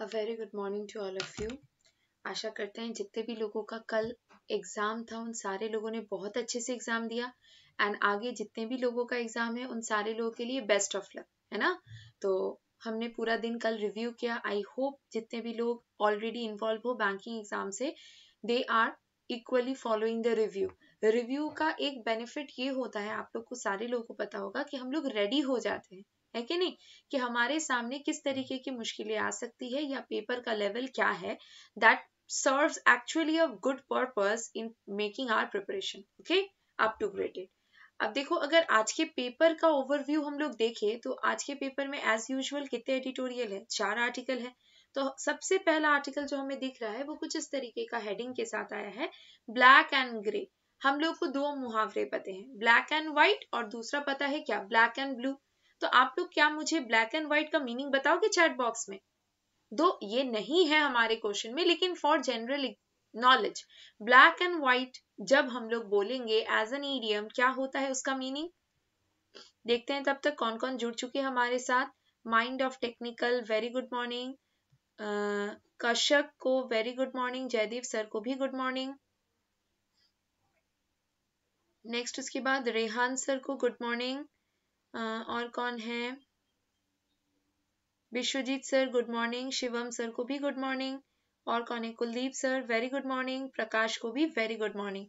A very good morning to all of you आशा करते हैं जितने भी लोगों का कल एग्ज़ाम था उन सारे लोगों ने बहुत अच्छे से एग्ज़ाम दिया एंड आगे जितने भी लोगों का एग्ज़ाम है उन सारे लोगों के लिए बेस्ट ऑफ लक है ना तो हमने पूरा दिन कल रिव्यू किया आई होप जितने भी लोग ऑलरेडी इन्वॉल्व हो बैंकिंग एग्ज़ाम से they are equally following the review review का एक बेनिफिट ये होता है आप लोग को सारे लोगों को पता होगा कि हम लोग रेडी हो जाते हैं है कि नहीं कि हमारे सामने किस तरीके की मुश्किलें आ सकती है या पेपर का लेवल क्या है that serve actually a good purpose in making our preparation okay up to graded अब देखो अगर आज के पेपर का ओवरव्यू हम लोग देखें तो आज के पेपर में एज यूजुअल कितने एडिटोरियल है चार आर्टिकल है तो सबसे पहला आर्टिकल जो हमें दिख रहा है वो कुछ इस तरीके का हेडिंग के साथ आया है ब्लैक एंड ग्रे हम लोग को दो मुहावरे पते हैं ब्लैक एंड व्हाइट और दूसरा पता है क्या ब्लैक एंड ब्लू तो आप लोग क्या मुझे ब्लैक एंड व्हाइट का मीनिंग बताओगे चैट बॉक्स में दो ये नहीं है हमारे क्वेश्चन में लेकिन for general knowledge black and white जब हम लोग बोलेंगे एज एन ईडियम क्या होता है उसका मीनिंग देखते हैं तब तक कौन कौन जुड़ चुके हैं हमारे साथ mind of technical very good morning Kashyap को very good morning Jaydeep sir को भी गुड मॉर्निंग नेक्स्ट उसके बाद रेहान सर को गुड मॉर्निंग और कौन है Vishwajeet sir good morning Shivam sir को भी गुड मॉर्निंग और कौन है Kuldeep sir very good morning Prakash को भी वेरी गुड मॉर्निंग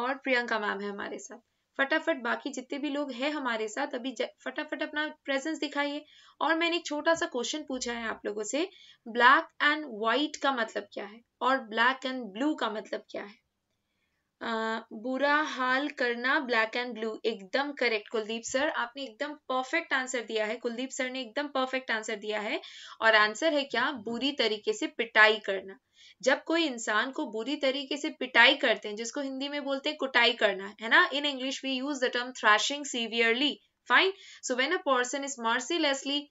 और प्रियंका मैम है हमारे साथ फटाफट बाकी जितने भी लोग हैं हमारे साथ अभी फटाफट अपना प्रेजेंस दिखाइए और मैंने एक छोटा सा क्वेश्चन पूछा है आप लोगों से ब्लैक एंड व्हाइट का मतलब क्या है और ब्लैक एंड ब्लू का मतलब क्या है बुरा हाल करना ब्लैक एंड ब्लू एकदम करेक्ट कुलदीप सर आपने एकदम परफेक्ट आंसर दिया है कुलदीप सर ने एकदम परफेक्ट आंसर दिया है और आंसर है क्या बुरी तरीके से पिटाई करना जब कोई इंसान को बुरी तरीके से पिटाई करते हैं जिसको हिंदी में बोलते हैं कुटाई करना है ना in English we use the term thrashing severely fine so when a person is mercilessly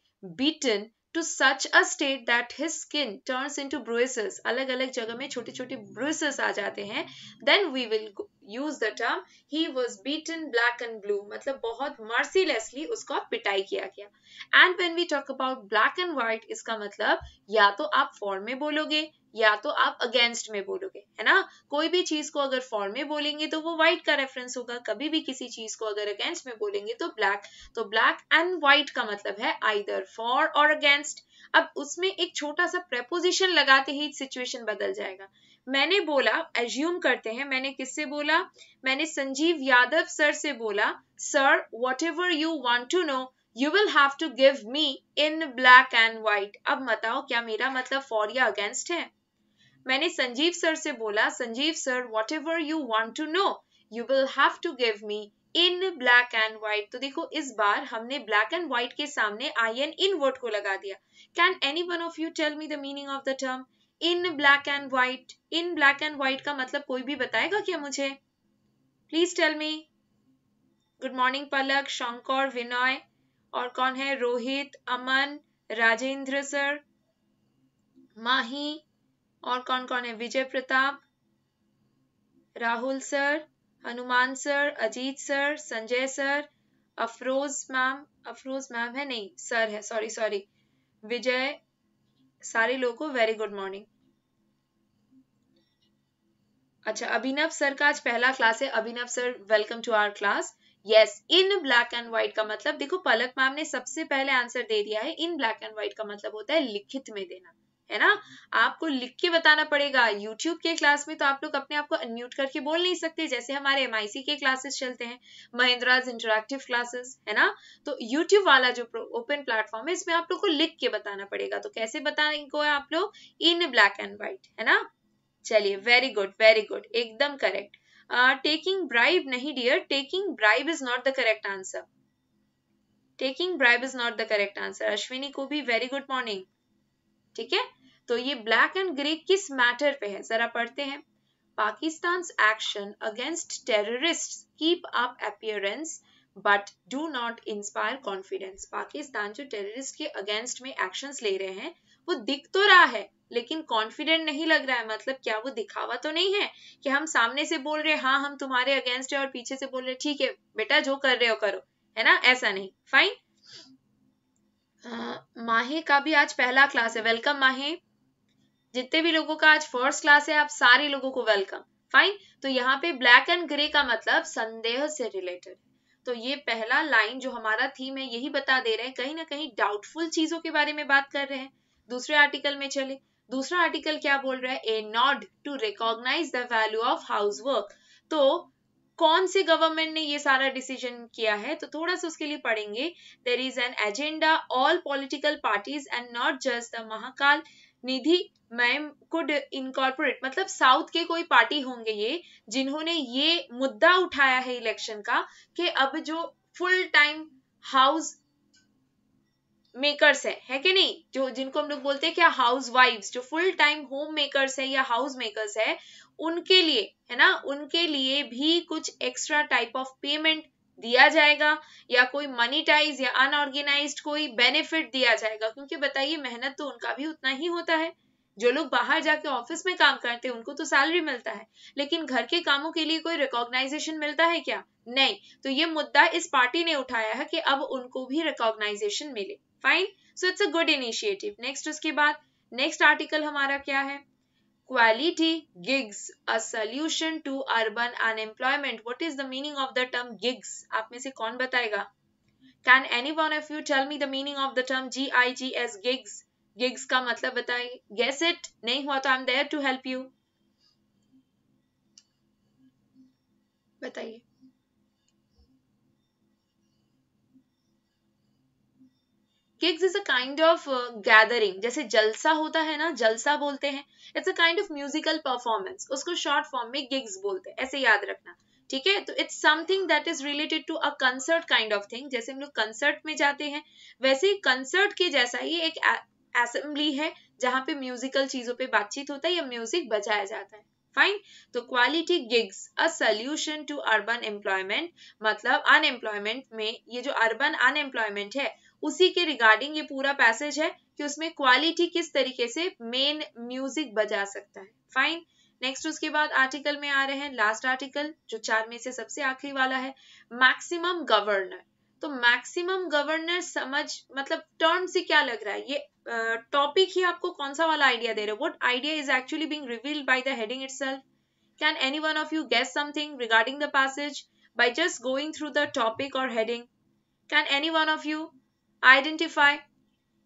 beaten to such a state that his skin turns into bruises अलग अलग जगह में छोटे छोटे ब्रुइसेस आ जाते हैं then we will use the term he was beaten black and blue मतलब बहुत मर्सीलेसली उसको पिटाई किया गया and when we talk about black and white इसका मतलब या तो आप फॉर्म में बोलोगे या तो आप अगेंस्ट में बोलोगे है ना कोई भी चीज को अगर फॉर में बोलेंगे तो वो व्हाइट का रेफरेंस होगा कभी भी किसी चीज को अगर अगेंस्ट में बोलेंगे तो ब्लैक तो ब्लैक एंड व्हाइट का मतलब है आइदर फॉर और अगेंस्ट अब उसमें एक छोटा सा प्रेपोजिशन लगाते ही सिचुएशन बदल जाएगा मैंने बोला एज्यूम करते हैं मैंने किससे बोला मैंने संजीव यादव सर से बोला sir whatever you want to know you will have to give me in black and white अब बताओ क्या मेरा मतलब फॉर या अगेंस्ट है मैंने संजीव सर से बोला Sanjeev sir whatever you want to know you will have to give me in black and white तो देखो इस बार हमने ब्लैक एंड व्हाइट के सामने आई एन इन वर्ड को लगा दिया can any one of you tell me the meaning of the term in black and white in black and white का मतलब कोई भी बताएगा क्या मुझे please tell me good morning Palak Shankar Vinay और कौन है रोहित अमन राजेंद्र सर माही और कौन कौन है Vijay Pratap Rahul sir Hanuman sir Ajit sir Sanjay sir Afroz ma'am Afroz ma'am है नहीं सर है सॉरी सॉरी विजय सारे लोगों को वेरी गुड मॉर्निंग अच्छा अभिनव सर का आज पहला क्लास है Abhinav sir welcome to our class yes in black and white का मतलब देखो पलक मैम ने सबसे पहले आंसर दे दिया है इन ब्लैक एंड व्हाइट का मतलब होता है लिखित में देना है ना आपको लिख के बताना पड़ेगा यूट्यूब के क्लास में तो आप लोग अपने आप को अनम्यूट करके बोल नहीं सकते जैसे हमारे एम के क्लासेस चलते हैं महिंद्राज इंटरक्टिव क्लासेस है ना तो यूट्यूब वाला जो ओपन प्लेटफॉर्म है इसमें आप लोग को लिख के बताना पड़ेगा तो कैसे बताने को है आप लोग इन ब्लैक एंड व्हाइट है ना चलिए वेरी गुड वेरी गुड एकदम करेक्ट टेकिंग ब्राइब नहीं dear taking bribe is not the correct answer taking bribe is not the correct answer Ashwini को भी वेरी गुड मॉर्निंग ठीक है तो ये ब्लैक एंड ग्रे किस मैटर पे है जरा पढ़ते हैं Pakistan action against terrorist keep up appearance but do not inspire confidence Pakistan जो टेररिस्ट के अगेंस्ट में एक्शन ले रहे हैं वो दिख तो रहा है लेकिन कॉन्फिडेंट नहीं लग रहा है मतलब क्या वो दिखावा तो नहीं है कि हम सामने से बोल रहे हैं हाँ हम तुम्हारे अगेंस्ट है और पीछे से बोल रहे ठीक है बेटा जो कर रहे हो करो है ना ऐसा नहीं फाइन माहे का भी आज पहला क्लास है वेलकम माहे जितने भी लोगों का आज फर्स्ट क्लास है आप सारे लोगों को वेलकम फाइन तो यहाँ पे ब्लैक एंड ग्रे का मतलब संदेह से रिलेटेड तो ये पहला लाइन जो हमारा थीम है यही बता दे रहे हैं कहीं ना कहीं डाउटफुल चीजों के बारे में बात कर रहे हैं दूसरे आर्टिकल में चले दूसरा आर्टिकल क्या बोल रहा है a not to recognise the value of house work तो कौन से गवर्नमेंट ने ये सारा डिसीजन किया है तो थोड़ा सा उसके लिए पढ़ेंगे there is an agenda all political parties and not just the Mahakal Nidhi ma'am could incorporate मतलब साउथ के कोई पार्टी होंगे ये जिन्होंने ये मुद्दा उठाया है इलेक्शन का कि अब जो फुल टाइम हाउस मेकर्स है है कि नहीं जो जिनको हम लोग बोलते हैं क्या हाउस वाइफ्स जो फुल टाइम होम मेकर्स है या हाउस मेकर्स है उनके लिए है ना उनके लिए भी कुछ एक्स्ट्रा टाइप ऑफ पेमेंट दिया जाएगा या कोई मनीटाइज या अनऑर्गेनाइज कोई बेनिफिट दिया जाएगा क्योंकि बताइए मेहनत तो उनका भी उतना ही होता है जो लोग बाहर जाके ऑफिस में काम करते हैं उनको तो सैलरी मिलता है लेकिन घर के कामों के लिए कोई रिकॉग्नाइजेशन मिलता है क्या नहीं तो ये मुद्दा इस पार्टी ने उठाया है कि अब उनको भी रिकॉग्नाइजेशन मिले fine so it's a good initiative next उसके बाद नेक्स्ट आर्टिकल हमारा क्या है Quality gigs, a solution to urban unemployment. What is the meaning of the term gigs? aap mein se kaun batayega Can any one of you tell me the meaning of the term G I G S gigs? Gigs ka matlab बताइए Guess it? nahi hua to i am there to help you. बताइए gigs is a kind of uh, gathering जैसे जलसा होता है ना जलसा बोलते हैं it's a kind of musical performance उसको शॉर्ट फॉर्म में गिग्स बोलते हैं ऐसे याद रखना ठीक है तो it's something that is related to a concert kind of thing जैसे हम लोग कंसर्ट में जाते हैं वैसे ही कंसर्ट के जैसा ही एक असेंबली है जहाँ पे म्यूजिकल चीजों पे बातचीत होता है या म्यूजिक बजाया जाता है फाइन तो quality gigs a solution to urban employment मतलब अनएम्प्लॉयमेंट में ये जो अर्बन अनएम्प्लॉयमेंट है उसी के रिगार्डिंग ये पूरा पैसेज है कि उसमें क्वालिटी किस तरीके से मेन म्यूजिक बजा सकता है फाइन नेक्स्ट उसके बाद आर्टिकल में आ रहे हैं लास्ट आर्टिकल जो चार में से सबसे आखिरी वाला है मैक्सिमम गवर्नर तो मैक्सिमम गवर्नर समझ मतलब टर्म से क्या लग रहा है ये टॉपिक uh, ही आपको कौन सा वाला आइडिया दे रहे हो what idea is actually being revealed by the heading it can any one of you guess something regarding the passage by just going through the topic और heading can any one of you identify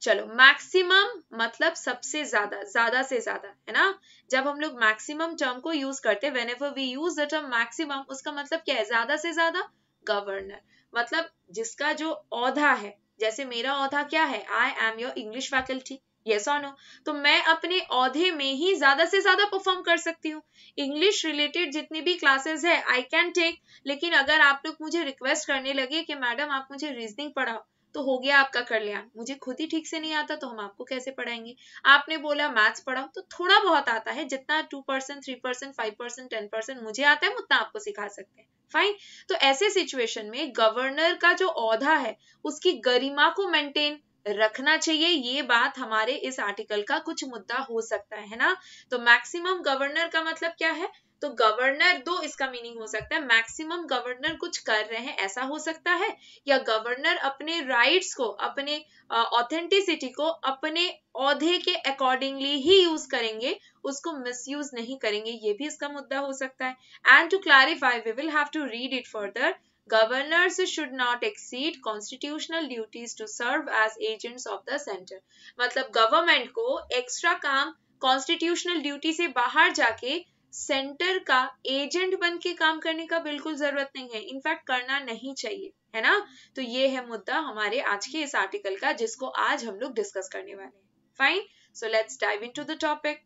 चलो maximum मतलब सबसे ज्यादा ज्यादा से ज्यादा है ना जब हम लोग मैक्सिमम टर्म को यूज करते हैं when we use the term maximum उसका मतलब क्या है ज्यादा से ज्यादा गवर्नर मतलब जिसका जो औधा है जैसे मेरा औधा क्या है I am your English faculty yes और नो तो मैं अपने औधे में ही ज्यादा से ज्यादा परफॉर्म कर सकती हूँ इंग्लिश रिलेटेड जितनी भी क्लासेस है आई कैन टेक लेकिन अगर आप लोग मुझे रिक्वेस्ट करने लगे कि मैडम आप मुझे रीजनिंग पढ़ाओ तो हो गया आपका कल्याण मुझे खुद ही ठीक से नहीं आता तो हम आपको कैसे पढ़ाएंगे आपने बोला मैथ्स पढ़ाओ तो थोड़ा बहुत आता है जितना two percent three percent five percent ten percent मुझे आता है उतना आपको सिखा सकते हैं फाइन तो ऐसे सिचुएशन में गवर्नर का जो औधा है उसकी गरिमा को मेंटेन रखना चाहिए ये बात हमारे इस आर्टिकल का कुछ मुद्दा हो सकता है ना तो मैक्सिमम गवर्नर का मतलब क्या है तो गवर्नर दो इसका मीनिंग हो सकता है मैक्सिमम गवर्नर कुछ कर रहे हैं ऐसा हो सकता है या गवर्नर अपने राइट्स को अपने ऑथेंटिसिटी को अपने औधे के अकॉर्डिंगली ही यूज करेंगे उसको मिसयूज नहीं करेंगे ये भी इसका मुद्दा हो सकता है and to clarify we will have to read it further governors should not exceed constitutional duties to serve as agents of the center मतलब गवर्नमेंट को एक्स्ट्रा काम कॉन्स्टिट्यूशनल ड्यूटी से बाहर जाके सेंटर का एजेंट बन के काम करने का बिल्कुल जरूरत नहीं है इनफैक्ट करना नहीं चाहिए है ना तो ये है मुद्दा हमारे आज के इस आर्टिकल का जिसको आज हम लोग डिस्कस करने वाले हैं fine so let's dive into the topic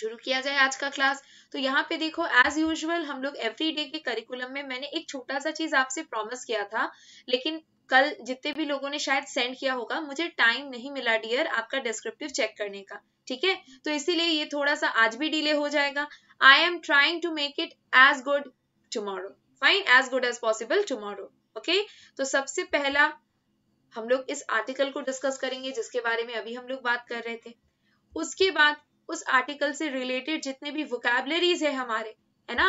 शुरू किया जाए आज का क्लास तो यहाँ पे देखो एज यूजुअल हम लोग एवरी डे के करिकुलम में मैंने एक छोटा सा चीज आपसे प्रॉमिस किया था लेकिन कल जितने भी लोगों ने शायद सेंड किया होगा मुझे टाइम नहीं मिला डियर आपका डिस्क्रिप्टिव चेक करने का ठीक है तो इसीलिए ये थोड़ा सा आज भी डिले हो जाएगा I am trying to make it as good tomorrow fine as good as possible tomorrow okay तो सबसे पहला हम लोग इस आर्टिकल को डिस्कस करेंगे जिसके बारे में अभी हम लोग बात कर रहे थे उसके बाद उस आर्टिकल से रिलेटेड जितने भी वोकेबलरीज है हमारे है ना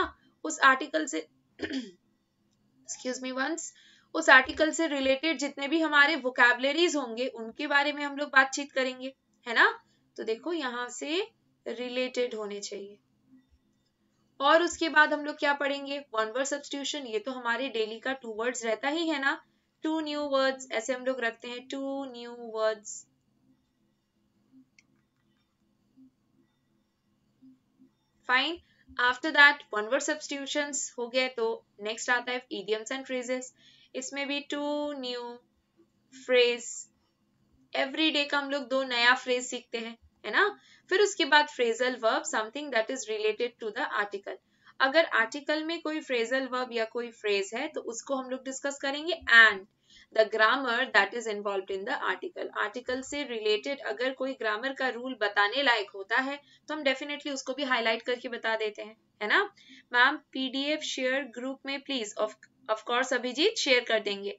उस आर्टिकल से एक्सक्यूज मी वंस उस आर्टिकल से रिलेटेड जितने भी हमारे वोकेबलरीज होंगे उनके बारे में हम लोग बातचीत करेंगे है ना तो देखो यहाँ से रिलेटेड होने चाहिए और उसके बाद हम लोग क्या पढ़ेंगे वन वर्ड सब्सटीट्यूशन ये तो हमारे डेली का टू वर्ड्स रहता ही है ना टू न्यू वर्ड्स ऐसे हम लोग रखते हैं two new words fine after that one word substitution हो गए तो नेक्स्ट आता है इडियम्स एंड फ्रेजेस इसमें भी two new phrase every day का हम लोग दो नया फ्रेज सीखते हैं है ना फिर उसके बाद phrasal verb something that is related to the article अगर आर्टिकल में कोई फ्रेजल वर्ब या कोई फ्रेज है तो उसको हम लोग डिस्कस करेंगे and the grammar that is involve in the article article से रिलेटेड अगर कोई ग्रामर का रूल बताने लायक होता है तो हम डेफिनेटली उसको भी हाईलाइट करके बता देते हैं है ना मैम पीडीएफ शेयर ग्रुप में please of of course Abhijeet share कर देंगे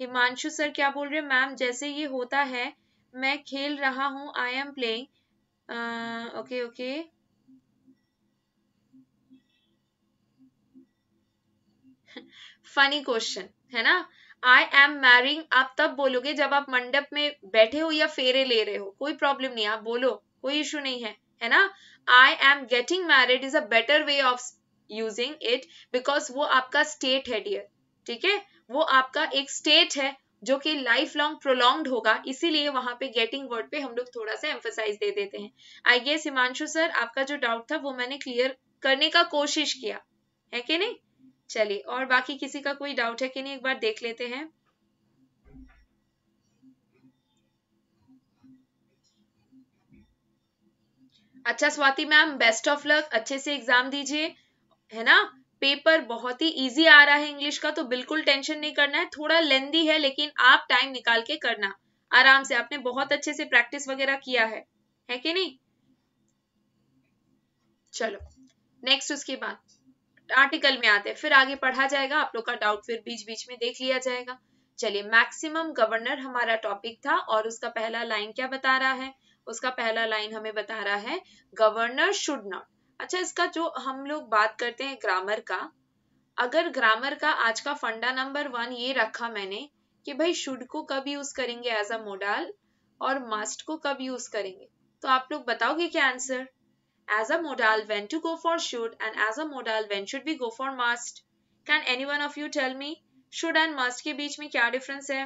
हिमांशु सर क्या बोल रहे मैम जैसे ये होता है मैं खेल रहा हूँ I am playing okay okay funny question है ना आई एम मैरिंग आप तब बोलोगे जब आप मंडप में बैठे हो या फेरे ले रहे हो कोई प्रॉब्लम नहीं आप बोलो कोई इशू नहीं है है ना I am getting married is a better way of using it because वो आपका स्टेट है डियर ठीक है वो आपका एक स्टेट है जो कि लाइफ लॉन्ग प्रोलॉन्ग होगा इसीलिए वहां पे गेटिंग वर्ड पे हम लोग थोड़ा सा एम्फोसाइज दे देते हैं आई गेस हिमांशु सर आपका जो डाउट था वो मैंने क्लियर करने का कोशिश किया है कि नहीं चलिए और बाकी किसी का कोई डाउट है कि नहीं एक बार देख लेते हैं अच्छा Swati ma'am best of luck अच्छे से एग्जाम दीजिए है ना पेपर बहुत ही इजी आ रहा है इंग्लिश का तो बिल्कुल टेंशन नहीं करना है थोड़ा लेंदी है लेकिन आप टाइम निकाल के करना आराम से आपने बहुत अच्छे से प्रैक्टिस वगैरह किया है है कि नहीं चलो नेक्स्ट उसके बाद आर्टिकल में आते हैं फिर आगे पढ़ा जाएगा आप लोग का डाउट फिर बीच बीच में देख लिया जाएगा चलिए मैक्सिमम गवर्नर हमारा टॉपिक था और उसका पहला लाइन क्या बता रहा है उसका पहला लाइन हमें बता रहा है गवर्नर शुड नॉट अच्छा इसका जो हम लोग बात करते हैं ग्रामर का अगर ग्रामर का आज का फंडा नंबर वन ये रखा मैंने कि भाई शुड को कब यूज करेंगे एज अ मोडाल और मस्ट को कब यूज करेंगे तो आप लोग बताओगे क्या answer as a modal when to go for should and as a modal when should be go for must can any one of you tell me should and must के बीच में क्या डिफरेंस है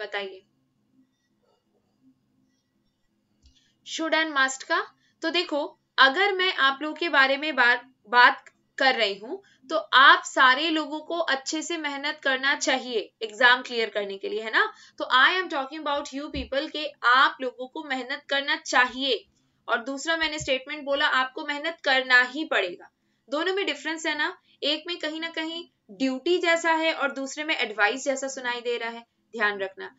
बताइए शुड एंड मस्ट का तो देखो अगर मैं आप लोगों के बारे में बात बात कर रही हूँ तो आप सारे लोगों को अच्छे से मेहनत करना चाहिए एग्जाम क्लियर करने के लिए है ना तो I am talking about you people के आप लोगों को मेहनत करना चाहिए और दूसरा मैंने स्टेटमेंट बोला आपको मेहनत करना ही पड़ेगा दोनों में डिफरेंस है ना एक में कहीं ना कहीं ड्यूटी जैसा है और दूसरे में एडवाइस जैसा सुनाई दे रहा है ध्यान रखना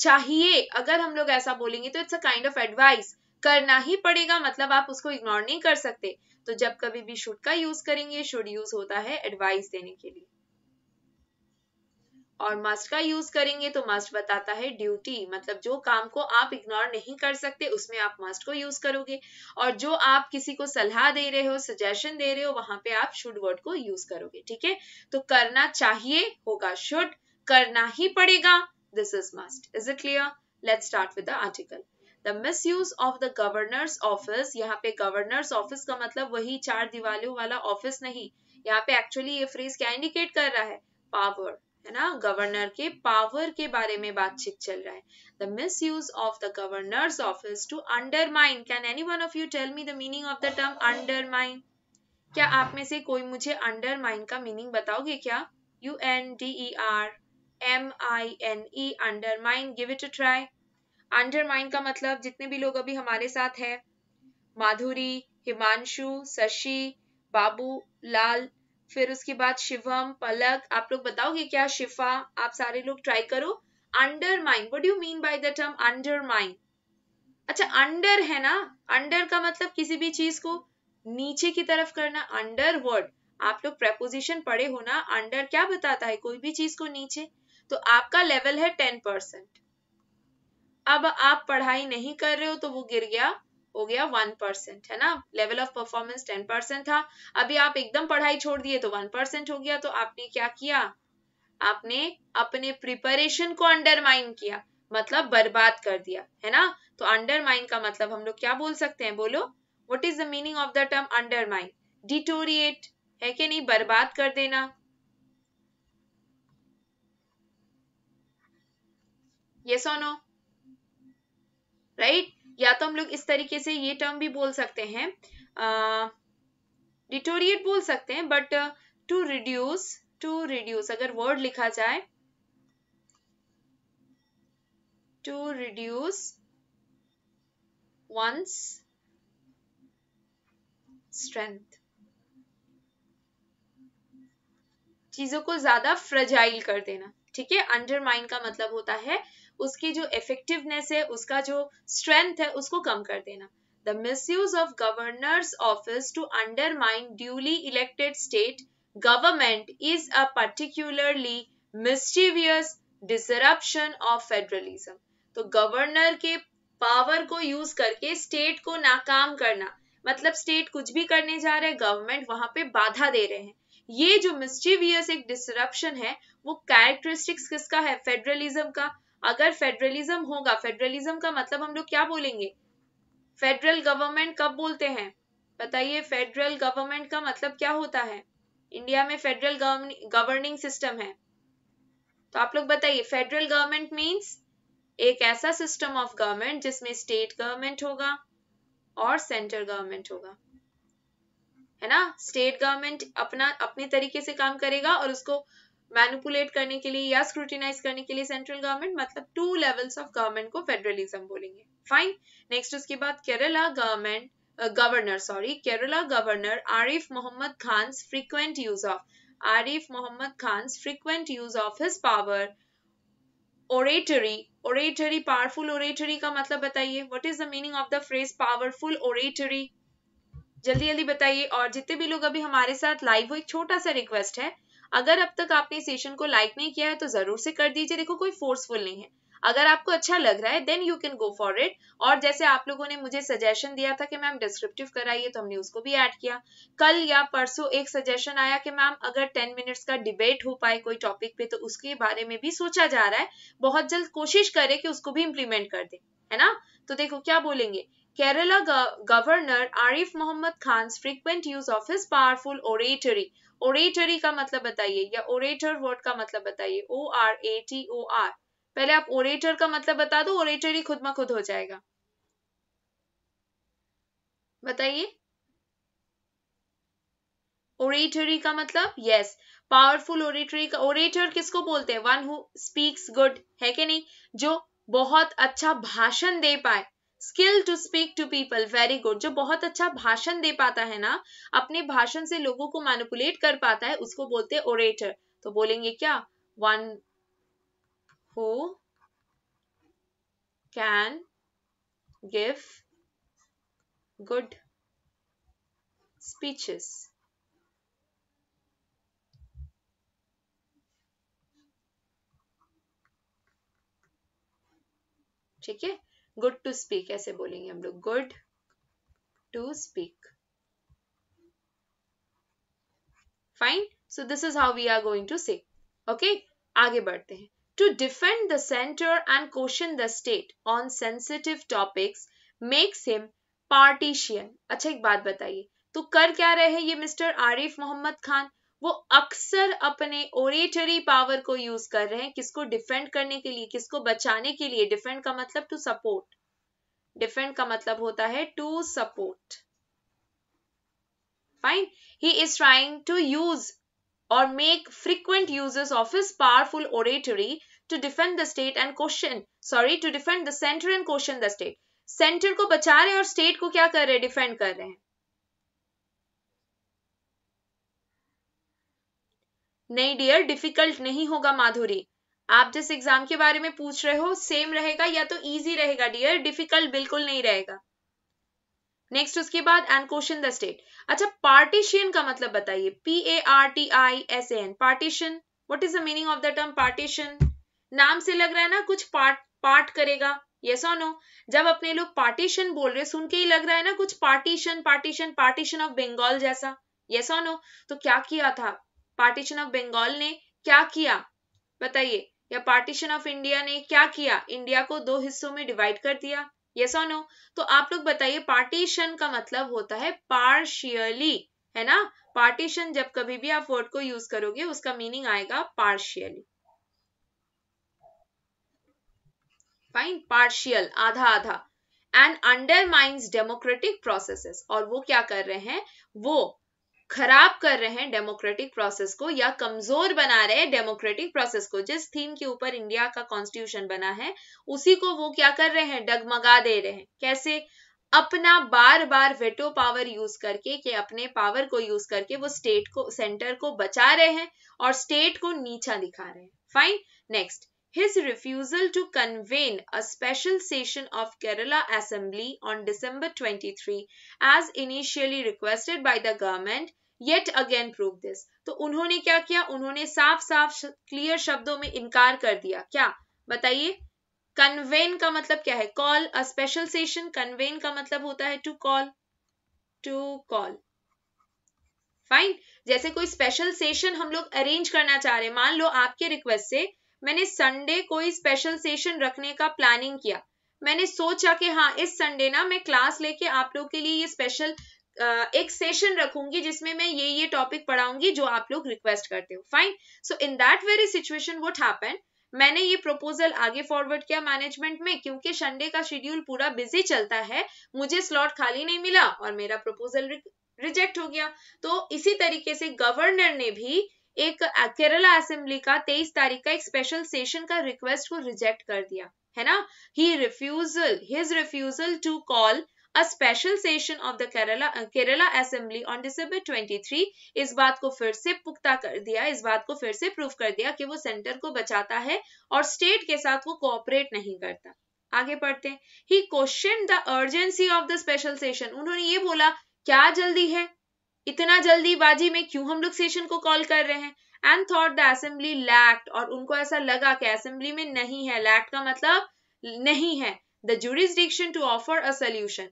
चाहिए अगर हम लोग ऐसा बोलेंगे तो it's a kind of advice करना ही पड़ेगा मतलब आप उसको इग्नोर नहीं कर सकते तो जब कभी भी शुड का यूज करेंगे शुड यूज होता है एडवाइस देने के लिए और मस्ट का यूज करेंगे तो मस्ट बताता है ड्यूटी मतलब जो काम को आप इग्नोर नहीं कर सकते उसमें आप मस्ट को यूज करोगे और जो आप किसी को सलाह दे रहे हो सजेशन दे रहे हो वहां पे आप शुड वर्ड को यूज करोगे ठीक है तो करना चाहिए होगा शुड करना ही पड़ेगा this is must is it clear let start with the article the misuse of the governor's office यहाँ पे गवर्नर्स ऑफिस का मतलब वही चार दिवालियों वाला ऑफिस नहीं यहाँ पे एक्चुअली ये फ्रेज क्या इंडिकेट कर रहा है पावर है ना गवर्नर के पावर के बारे में बातचीत चल रहा है the misuse of the governor's office to undermine can any one of you tell me the meaning of the term undermine क्या आप में से कोई मुझे अंडरमाइन का मीनिंग बताओगे क्या U N D E R M I N E undermine give it a try undermine का मतलब जितने भी लोग अभी हमारे साथ हैं माधुरी हिमांशु शशि बाबू लाल फिर उसके बाद शिवम पलक आप लोग बताओगे क्या शिफा आप सारे लोग ट्राई करो undermine what you mean by the term undermine अच्छा अंडर है ना अंडर का मतलब किसी भी चीज को नीचे की तरफ करना अंडर वर्ड आप लोग प्रेपोजिशन पढ़े हो ना अंडर क्या बताता है कोई भी चीज को नीचे तो आपका लेवल है टेन परसेंट अब आप पढ़ाई नहीं कर रहे हो तो वो गिर गया हो गया वन परसेंट है ना level of performance ten percent था अभी आप एकदम पढ़ाई छोड़ दिए तो वन परसेंट हो गया तो आपने क्या किया आपने अपने प्रिपरेशन को अंडरमाइन किया मतलब बर्बाद कर दिया है ना तो अंडरमाइन का मतलब हम लोग क्या बोल सकते हैं बोलो what is the meaning of the term undermine deteriorate है कि नहीं बर्बाद कर देना ये सोनो राइट या तो हम लोग इस तरीके से ये टर्म भी बोल सकते हैं डिटोरिएट बोल सकते हैं but to reduce to reduce अगर वर्ड लिखा जाए टू रिड्यूस वंस स्ट्रेंथ चीजों को ज्यादा फ्रजाइल कर देना ठीक है अंडरमाइन का मतलब होता है उसकी जो इफेक्टिवनेस है उसका जो स्ट्रेंथ है उसको कम कर देना the misuse of governor's office to undermine duly elected state government is a particularly mischievous disruption of federalism तो गवर्नर के पावर को यूज करके स्टेट को नाकाम करना मतलब स्टेट कुछ भी करने जा रहे हैं गवर्नमेंट वहां पे बाधा दे रहे हैं ये जो मिस्चीवियस एक डिसरप्शन है वो कैरेक्टरिस्टिक्स किसका है फेडरलिज्म का अगर फेडरलिज्म होगा फेडरलिज्म का मतलब हम लोग क्या बोलेंगे फेडरल गवर्नमेंट कब बोलते हैं बताइए फेडरल गवर्नमेंट का मतलब क्या होता है इंडिया में फेडरल गवर्निंग सिस्टम है तो आप लोग बताइए फेडरल गवर्नमेंट मींस एक ऐसा सिस्टम ऑफ गवर्नमेंट जिसमें स्टेट गवर्नमेंट होगा और सेंट्रल गवर्नमेंट होगा है ना स्टेट गवर्नमेंट अपना अपने तरीके से काम करेगा और उसको मैनिपुलेट करने के लिए या स्क्रूटिनाइज करने के लिए सेंट्रल गवर्नमेंट मतलब टू लेवल्स ऑफ गवर्नमेंट को फेडरलिज्म बोलेंगे फाइन नेक्स्ट उसके बाद Kerala government governor sorry Kerala governor Arif Mohammad Khan frequent use of Arif Mohammad Khan frequent use of his power oratory oratory powerful oratory का मतलब बताइए what is the meaning of the phrase powerful oratory जल्दी जल्दी बताइए और जितने भी लोग अभी हमारे साथ लाइव हो एक छोटा सा रिक्वेस्ट है अगर अब तक आपने सेशन को लाइक नहीं किया है तो जरूर से कर दीजिए देखो कोई फोर्सफुल नहीं है अगर आपको अच्छा लग रहा है then you can go for it और जैसे आप लोगों ने मुझे सजेशन दिया था कि मैम डिस्क्रिप्टिव कराइए तो हमने उसको भी ऐड किया कल या परसों एक सजेशन आया कि मैम अगर 10 मिनट्स का डिबेट हो पाए कोई टॉपिक पे तो उसके बारे में भी सोचा जा रहा है बहुत जल्द कोशिश करे कि उसको भी इम्प्लीमेंट कर दे है ना तो देखो क्या बोलेंगे Kerala governor Arif Mohammad Khan frequent use of his powerful oratory oratory का मतलब बताइए या ओरेटर वर्ड का मतलब बताइए O R A T O R पहले आप ओरेटर का मतलब बता दो ओरेटरी खुद में खुद हो जाएगा बताइए ओरेटरी का मतलब यस पावरफुल ओरेटरी का ओरेटर किसको बोलते हैं वन हु स्पीक्स गुड है कि नहीं जो बहुत अच्छा भाषण दे पाए skill to speak to people very good जो बहुत अच्छा भाषण दे पाता है ना अपने भाषण से लोगों को मैनिपुलेट कर पाता है उसको बोलते हैं ओरेटर तो बोलेंगे क्या one who can give good speeches ठीक है गुड टू स्पीक ऐसे बोलेंगे हम लोग good to speak fine so this is how we are going to say okay आगे बढ़ते हैं to defend the centre and question the state on sensitive topics makes him partisan अच्छा एक बात बताइए तो कर क्या रहे हैं ये मिस्टर आरिफ मोहम्मद खान वो अक्सर अपने ओरेटरी पावर को यूज कर रहे हैं किसको डिफेंड करने के लिए किसको बचाने के लिए डिफेंड का मतलब टू सपोर्ट डिफेंड का मतलब होता है to support fine he is trying to use और make frequent uses of his powerful oratory to defend the state and question sorry to defend the centre and question the state centre को बचा रहे हैं और state को क्या कर रहे हैं डिफेंड कर रहे हैं नहीं डियर डिफिकल्ट नहीं होगा माधुरी आप जिस एग्जाम के बारे में पूछ रहे हो सेम रहेगा या तो इजी रहेगा डियर डिफिकल्ट बिल्कुल नहीं रहेगा नेक्स्ट उसके बाद एंड क्वेश्चन द स्टेट अच्छा पार्टीशियन का मतलब बताइए P A R T I S N partition what is the meaning of the term partition नाम से लग रहा है ना कुछ पार्ट पार्ट करेगा यस और नो जब अपने लोग पार्टीशन बोल रहे सुन के ही लग रहा है ना कुछ partition partition partition of Bengal जैसा यस और नो तो क्या किया था पार्टीशन ऑफ बंगाल ने क्या किया बताइए या पार्टीशन ऑफ इंडिया ने क्या किया इंडिया को दो हिस्सों में डिवाइड कर दिया ये सो नो तो आप लोग बताइए पार्टीशन का मतलब होता है पार्शियली है ना पार्टीशन जब कभी भी आप वर्ड को यूज करोगे उसका मीनिंग आएगा पार्शियली फाइन पार्शियल आधा आधा एंड अंडरमाइंस डेमोक्रेटिक प्रोसेसेस और वो क्या कर रहे हैं वो खराब कर रहे हैं डेमोक्रेटिक प्रोसेस को या कमजोर बना रहे हैं डेमोक्रेटिक प्रोसेस को जिस थीम के ऊपर इंडिया का कॉन्स्टिट्यूशन बना है उसी को वो क्या कर रहे हैं डगमगा दे रहे हैं कैसे अपना बार बार वेटो पावर यूज करके के अपने पावर को यूज करके वो स्टेट को सेंटर को बचा रहे हैं और स्टेट को नीचा दिखा रहे हैं fine next his refusal to convene a special session of Kerala Assembly on December 23 as initially requested by the government yet again prove this तो उन्होंने क्या किया उन्होंने साफ साफ क्लियर शब्दों में इनकार कर दिया क्या बताइए कन्वेन का मतलब क्या है call a special session convene का मतलब होता है to call to call fine जैसे कोई स्पेशल सेशन हम लोग अरेंज करना चाह रहे हैं मान लो आपके रिक्वेस्ट से मैंने संडे कोई स्पेशल सेशन रखने का प्लानिंग किया मैंने सोचा कि हाँ इस संडे ना मैं क्लास लेके आप लोग के लिए ये स्पेशल एक सेशन रखूंगी जिसमें मैं ये ये टॉपिक पढ़ाऊंगी जो आप लोग रिक्वेस्ट करते हो fine so in that very situation what happen मैंने ये प्रपोजल आगे फॉरवर्ड किया मैनेजमेंट में क्योंकि संडे का शेड्यूल पूरा बिजी चलता है मुझे स्लॉट खाली नहीं मिला और मेरा प्रपोजल रिजेक्ट हो गया तो इसी तरीके से गवर्नर ने भी एक केरला असेंबली का तेईस तारीख का एक स्पेशल सेशन का रिक्वेस्ट को रिजेक्ट कर दिया है ना ही refusal his refusal to call a special session of the Kerala uh, Kerala Assembly on December 23 इस बात को फिर से पुख्ता कर दिया इस बात को फिर से प्रूव कर दिया कि वो सेंटर को बचाता है और स्टेट के साथ वो कोऑपरेट नहीं करता आगे पढ़ते हैं he question the urgency of the special session उन्होंने ये बोला क्या जल्दी है इतना जल्दी बाजी में क्यों हम लोग सेशन को कॉल कर रहे हैं and thought the assembly lacked और उनको ऐसा लगा कि असेंबली में नहीं है लैक्ट का मतलब नहीं है the jurisdiction to offer a solution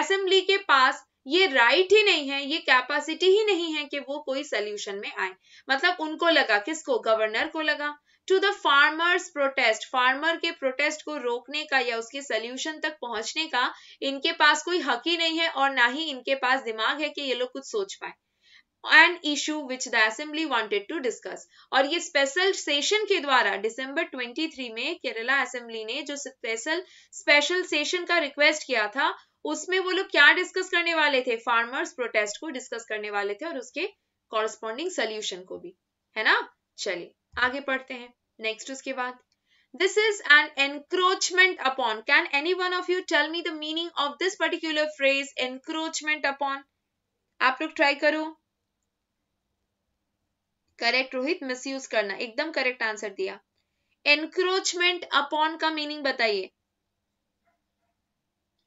assembly के पास ये राइट ही नहीं है ये कैपेसिटी ही नहीं है कि वो कोई सोल्यूशन में आए मतलब उनको लगा किसको गवर्नर को लगा to the farmers protest farmer के प्रोटेस्ट को रोकने का या उसके सोल्यूशन तक पहुंचने का इनके पास कोई हक ही नहीं है और ना ही इनके पास दिमाग है कि ये लोग कुछ सोच पाए an issue which the assembly wanted to discuss और ये स्पेशल सेशन के द्वारा ट्वेंटी थ्री में केरला असेंबली ने जो स्पेशल स्पेशल सेशन का रिक्वेस्ट किया था उसमें वो लोग क्या डिस्कस करने वाले थे फार्मर्स प्रोटेस्ट को डिस्कस करने वाले थे और उसके कॉरस्पॉन्डिंग सोल्यूशन को भी है ना चलिए आगे पढ़ते हैं नेक्स्ट उसके बाद this is an encroachment upon can any one of you tell me the meaning of this particular phrase encroachment upon आप लोग ट्राई करो करेक्ट रोहित यूज करना एकदम करेक्ट आंसर दिया एनक्रोचमेंट अपॉन का मीनिंग बताइए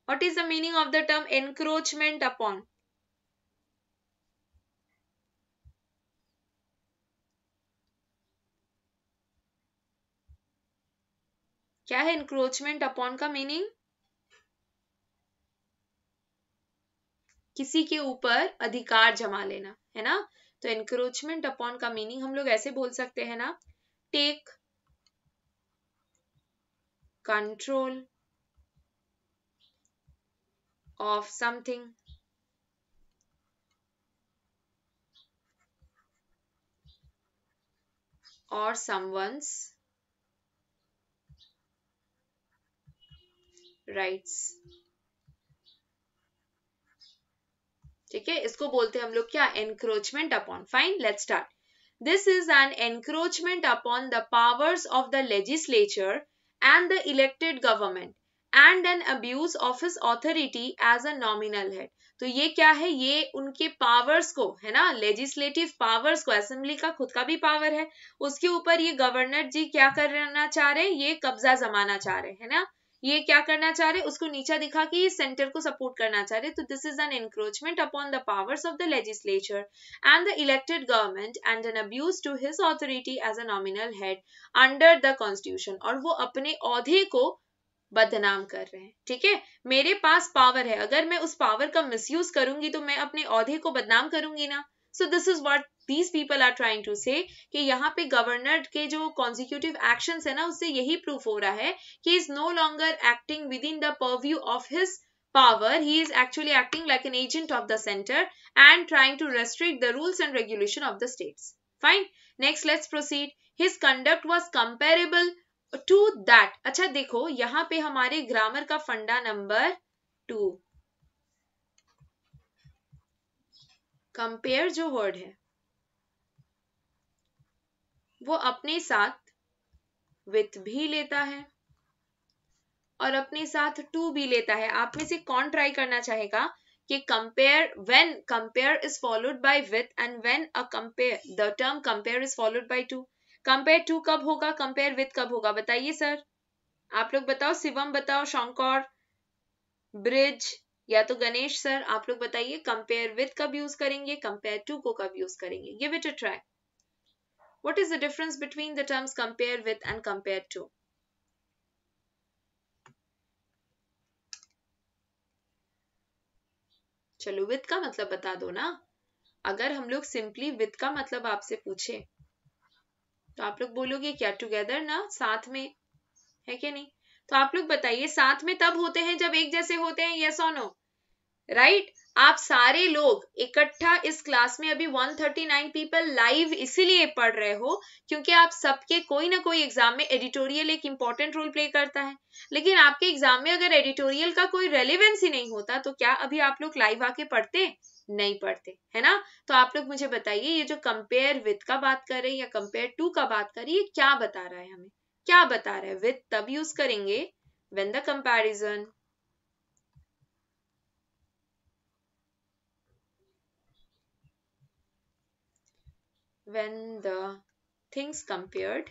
what is the meaning of the term encroachment upon क्या है इंक्रोचमेंट अपॉन का मीनिंग किसी के ऊपर अधिकार जमा लेना है ना तो इंक्रोचमेंट अपॉन का मीनिंग हम लोग ऐसे बोल सकते हैं ना टेक कंट्रोल ऑफ समथिंग और समवंस राइट्स ठीक है इसको बोलते हैं हम लोग क्या encroachment upon fine let start this is an encroachment upon the powers of the legislature and the elected government and an abuse of his authority as a nominal head तो ये क्या है ये उनके पावर्स को है ना लेजिस्लेटिव पावर्स को असेंबली का खुद का भी पावर है उसके ऊपर ये गवर्नर जी क्या करना चाह रहे हैं ये कब्जा जमाना चाह रहे हैं ना ये क्या करना चाह रहे उसको नीचा दिखा कि ये सेंटर को सपोर्ट करना चाह रहे तो this is an encroachment upon the powers of the legislature and the elected government and an abuse to his authority as a nominal head under the constitution और वो अपने औहदे को बदनाम कर रहे हैं ठीक है मेरे पास पावर है अगर मैं उस पावर का मिसयूज करूंगी तो मैं अपने औहदे को बदनाम करूंगी ना so this is what these people are trying to say यहाँ पे गवर्नर के जो कॉन्जिक्यूटिव एक्शन है ना उससे यही प्रूफ हो रहा है कि is no longer acting within the purview of his power he is actually acting like an agent of the centre and trying to restrict the rules and regulation of the states fine next let's proceed his conduct was comparable to that अच्छा देखो यहाँ पे हमारे grammar का फंडा number two compare जो word है वो अपने साथ विथ भी लेता है और अपने साथ टू भी लेता है आप में से कौन ट्राई करना चाहेगा कि compare when compare is followed by with and when a compare the term compare is followed by to compare to कब होगा कंपेयर विथ कब होगा बताइए सर आप लोग बताओ शिवम बताओ शंकर ब्रिज या तो गणेश सर आप लोग बताइए कंपेयर विथ कब यूज करेंगे कंपेयर टू को कब यूज करेंगे give it a try What is the difference between the terms compare with and compare to? चलो विद का मतलब बता दो ना अगर हम लोग सिंपली विथ का मतलब आपसे पूछे तो आप लोग बोलोगे क्या टुगेदर ना साथ में है क्या नहीं तो आप लोग बताइए साथ में तब होते हैं जब एक जैसे होते हैं यस और नो राइट आप सारे लोग इकट्ठा इस क्लास में अभी 139 पीपल लाइव इसीलिए पढ़ रहे हो क्योंकि आप सबके कोई ना कोई एग्जाम में एडिटोरियल एक इंपॉर्टेंट रोल प्ले करता है लेकिन आपके एग्जाम में अगर एडिटोरियल का कोई रेलिवेंस ही नहीं होता तो क्या अभी आप लोग लाइव आके पढ़ते नहीं पढ़ते है ना तो आप लोग मुझे बताइए ये जो कंपेयर विथ का बात कर रहे हैं या कंपेयर टू का बात कर रही है क्या बता रहा है हमें क्या बता रहा है विथ तब यूज करेंगे when the comparison when the things compared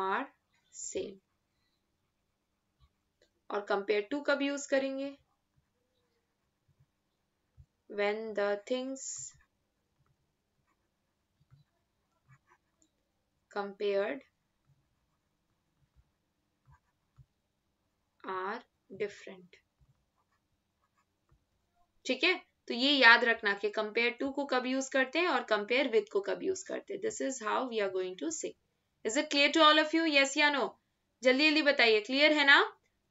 are same और compare to कब use करेंगे when the things compared are different ठीक है तो ये याद रखना कि कंपेयर टू को कब यूज करते हैं और कंपेयर विथ को कब यूज करते हैं this is how we are going to say is it clear to all of you yes या नो जल्दी जल्दी बताइए क्लियर है ना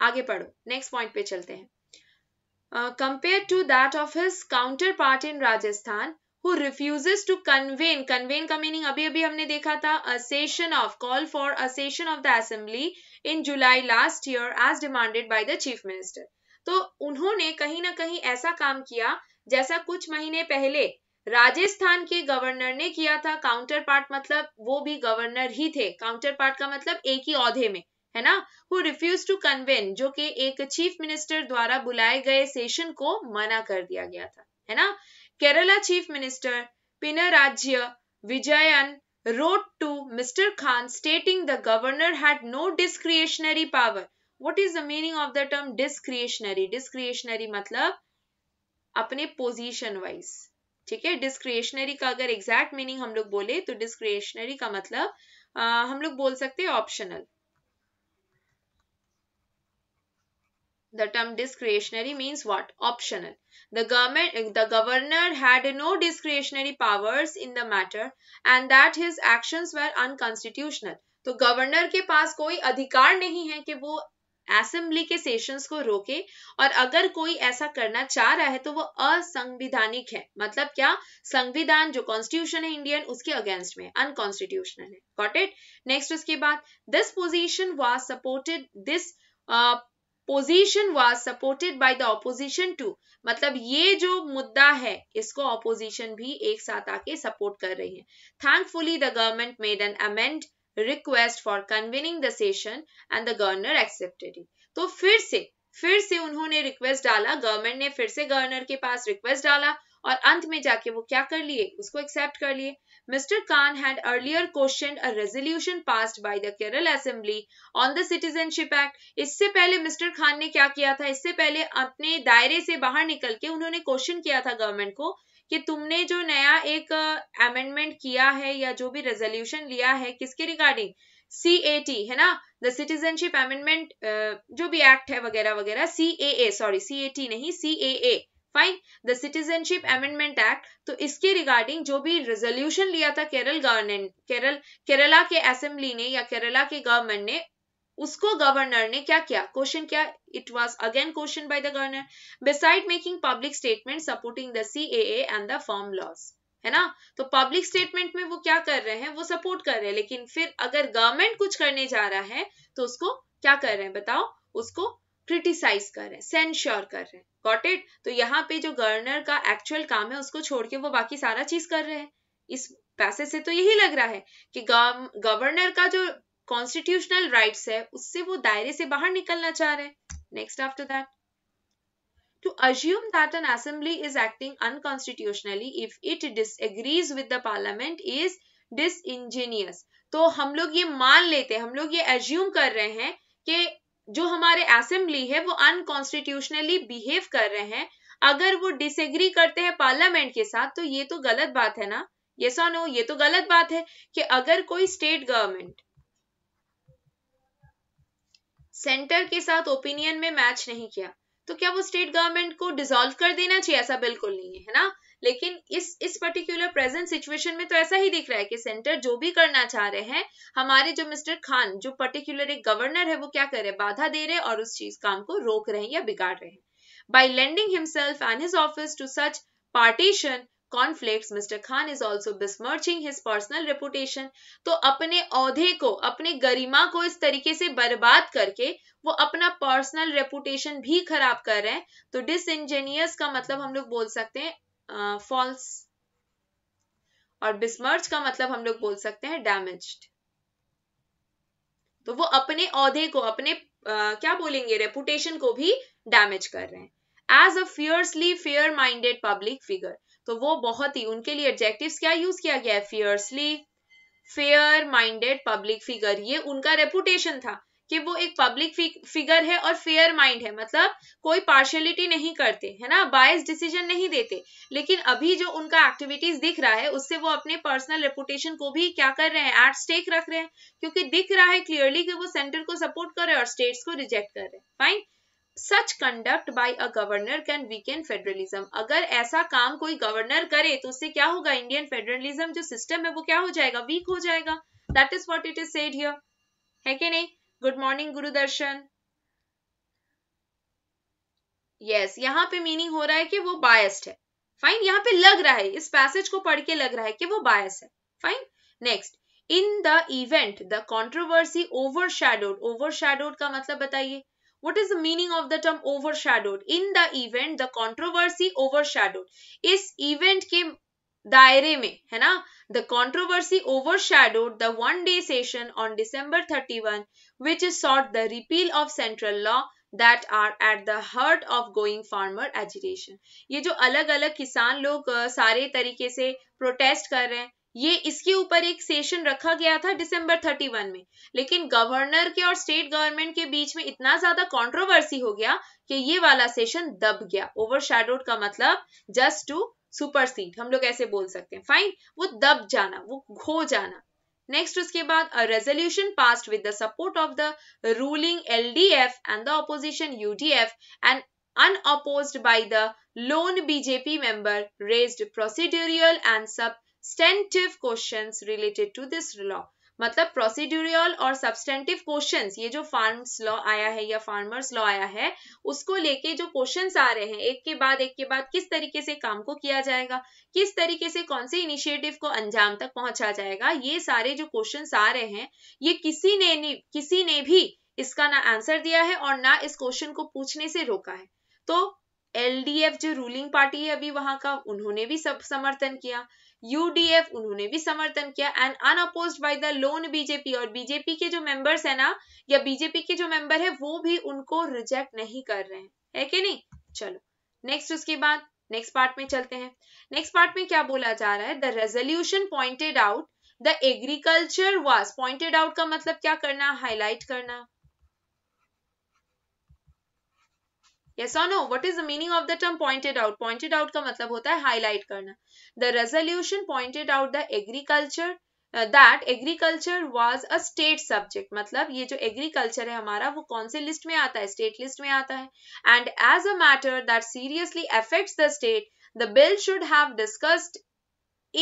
आगे पढ़ो नेक्स्ट पॉइंट पे चलते हैं compare to that of his counterpart in Rajasthan who refuses to convene convene का मीनिंग अभी अभी हमने देखा था a session of call for a session of the assembly in July last year as demanded by the chief minister तो उन्होंने कहीं ना कहीं ऐसा काम किया जैसा कुछ महीने पहले राजस्थान के गवर्नर ने किया था काउंटर पार्ट मतलब वो भी गवर्नर ही थे काउंटर पार्ट का मतलब एक ही औहदे में है ना हु रिफ्यूज टू कन्वेन जो कि एक चीफ मिनिस्टर द्वारा बुलाए गए सेशन को मना कर दिया गया था है ना Kerala chief minister Pinarayi Vijayan wrote to mister Khan stating the governor had no discretionary power what is the meaning of the term discretionary discretionary matlab मतलब apne position wise ठीक है डिस्क्रिएशनरी का अगर एग्जैक्ट मीनिंग हम लोग बोले तो डिस्क्रिएशनरी का मतलब आ, हम लोग बोल सकते हैं optional the term discretionary means what optional the government the governor had no discretionary powers in the matter and that his action were unconstitutional तो गवर्नर के पास कोई अधिकार नहीं है कि वो असेंबली के सेशंस को रोके और अगर कोई ऐसा करना चाह रहा है तो वो असंविधानिक है मतलब क्या संविधान जो कॉन्स्टिट्यूशन है इंडियन उसके अगेंस्ट में अनकॉन्स्टिट्यूशनल है गॉट इट नेक्स्ट उसके बाद this position was supported this position was supported by the opposition too मतलब ये जो मुद्दा है इसको ऑपोजिशन भी एक साथ आके सपोर्ट कर रही है thankfully the government made an amend request for convening the session and the governor accepted it तो फिर से फिर से उन्होंने रिक्वेस्ट डाला गवर्नमेंट ने फिर से गवर्नर के पास रिक्वेस्ट डाला और अंत में जाके वो क्या कर लिए उसको एक्सेप्ट कर लिए mister Khan had earlier question a resolution passed by the Kerala assembly on the citizenship act इससे पहले मिस्टर खान ने क्या किया था इससे पहले अपने दायरे से बाहर निकल के उन्होंने क्वेश्चन किया था गवर्नमेंट को कि तुमने जो नया एक अमेंडमेंट किया है या जो भी रेजोल्यूशन लिया है किसके रिगार्डिंग सी ए टी है ना द सिटीजनशिप अमेंडमेंट जो भी एक्ट है वगैरह वगैरह सी A A sorry C A T नहीं C A A fine the citizenship amendment act तो इसके रिगार्डिंग जो भी रेजोल्यूशन लिया था केरल गवर्नमेंट केरल केरला के असेंबली ने या केरला के गवर्नमेंट ने उसको गवर्नर ने क्या किया क्वेश्चन क्या it was again question by the governor beside making public statement supporting the C and the farm laws है ना तो पब्लिक स्टेटमेंट में वो क्या कर रहे हैं वो सपोर्ट कर रहे हैं लेकिन फिर अगर गवर्नमेंट कुछ करने जा रहा है तो उसको क्या कर रहे हैं बताओ उसको क्रिटिसाइज कर रहे हैं सेंश्योर कर रहे हैं गॉट इट तो यहाँ पे जो गवर्नर का एक्चुअल काम है उसको छोड़ के वो बाकी सारा चीज कर रहे हैं इस पैसे से तो यही लग रहा है कि गवर्नर का जो कॉन्स्टिट्यूशनल राइट्स है उससे वो दायरे से बाहर निकलना चाह रहे हैं next after that to assume that an assembly is acting unconstitutionally if it disagrees with the parliament is disingenuous तो हम लोग ये मान लेते हैं हम लोग ये एज्यूम कर रहे हैं कि जो हमारे असेंबली है वो अनकॉन्स्टिट्यूशनली बिहेव कर रहे हैं अगर वो डिसएग्री करते हैं पार्लियामेंट के साथ तो ये तो गलत बात है ना ये सो नो ये तो गलत बात है कि अगर कोई स्टेट गवर्नमेंट सेंटर के साथ ओपिनियन में मैच नहीं किया तो क्या वो स्टेट गवर्नमेंट को डिसॉल्व कर देना चाहिए ऐसा बिल्कुल नहीं है ना लेकिन इस इस पर्टिकुलर प्रेजेंट सिचुएशन में तो ऐसा ही दिख रहा है कि सेंटर जो भी करना चाह रहे हैं हमारे जो मिस्टर खान जो पर्टिकुलर एक गवर्नर है वो क्या कर रहे हैं बाधा दे रहे हैं और उस चीज काम को रोक रहे हैं या बिगाड़ रहे हैं by lending himself and his office to such partition conflict mister Khan is also besmirching his personal reputation तो अपने औहदे को अपने गरिमा को इस तरीके से बर्बाद करके वो अपना पर्सनल रेपुटेशन भी खराब कर रहे हैं तो डिस डिसइंजीनियस का मतलब हम लोग बोल सकते हैं फॉल्स और बिस्मर्च का मतलब हम लोग बोल सकते हैं डैमेज तो वो अपने औहदे को अपने आ, क्या बोलेंगे रेपुटेशन को भी डैमेज कर रहे हैं as a fiercely fair minded public figure तो वो बहुत ही उनके लिए एडजेक्टिव क्या यूज किया गया है fiercely fair minded public figure ये उनका रेपुटेशन था कि वो एक पब्लिक फिगर है और फेयर माइंड है मतलब कोई पार्शलिटी नहीं करते है ना बायस डिसीजन नहीं देते लेकिन अभी जो उनका एक्टिविटीज दिख रहा है उससे वो अपने पर्सनल रेपुटेशन को भी क्या कर रहे हैं एट स्टेक रख रहे हैं क्योंकि दिख रहा है क्लियरली कि वो सेंटर को सपोर्ट कर रहे हैं और स्टेट्स को रिजेक्ट कर रहे हैं fine such conduct by a governor can weaken federalism अगर ऐसा काम कोई गवर्नर करे तो उससे क्या होगा इंडियन फेडरलिज्म जो सिस्टम है वो क्या हो जाएगा वीक हो जाएगा that is what it is said here है कि नहीं गुड मॉर्निंग गुरुदर्शन यस यहाँ पे मीनिंग हो रहा है कि वो बायस्ड है फाइन यहाँ पे लग रहा है इस पैसेज को पढ़ के लग रहा है कि वो बायस है fine next in the event the controversy overshadowed overshadowed का मतलब बताइए What is the meaning of the term overshadowed? In the event, the controversy overshadowed. इस event के दायरे में है ना the controversy overshadowed the one day session on December thirty one which is sought the repeal of central law that are at the heart of going farmer agitation ये जो अलग अलग किसान लोग सारे तरीके से प्रोटेस्ट कर रहे हैं ये इसके ऊपर एक सेशन रखा गया था दिसंबर 31 में लेकिन गवर्नर के और स्टेट गवर्नमेंट के बीच में इतना ज्यादा कंट्रोवर्सी हो गया कि ये वाला सेशन दब गया ओवर का मतलब जस्ट टू सुपर हम लोग ऐसे बोल सकते हैं फाइन वो दब जाना वो खो जाना नेक्स्ट उसके बाद a resolution pass with the support of the ruling F and the opposition UDF and unopposed by the lone BJP member raised procedural and sub substantive question related to this law मतलब procedural और substantive question ये जो farms law आया है या farmers law आया है उसको लेके जो क्वेश्चन आ रहे हैं एक के बाद एक के बाद किस तरीके से काम को किया जाएगा किस तरीके से कौन से इनिशिएटिव को अंजाम तक पहुंचा जाएगा ये सारे जो क्वेश्चन आ रहे हैं ये किसी ने किसी ने भी इसका ना आंसर दिया है और ना इस क्वेश्चन को पूछने से रोका है तो एल जो रूलिंग पार्टी है अभी वहां का उन्होंने भी सब समर्थन किया यूडीएफ उन्होंने भी समर्थन किया and unopposed by the lone BJP और बीजेपी के जो मेंबर्स है ना या बीजेपी के जो मेंबर है वो भी उनको रिजेक्ट नहीं कर रहे हैं है कि नहीं चलो नेक्स्ट उसके बाद नेक्स्ट पार्ट में चलते हैं नेक्स्ट पार्ट में क्या बोला जा रहा है the resolution pointed out the agriculture was pointed out का मतलब क्या करना हाईलाइट करना यस और no what is the meaning of the term pointed out pointed out का मतलब होता है हाईलाइट करना the resolution pointed out the agriculture that agriculture was a state subject मतलब ये जो एग्रीकल्चर है हमारा वो कौन से लिस्ट में आता है स्टेट लिस्ट में आता है and as a matter that seriously affects the state the bill should have discussed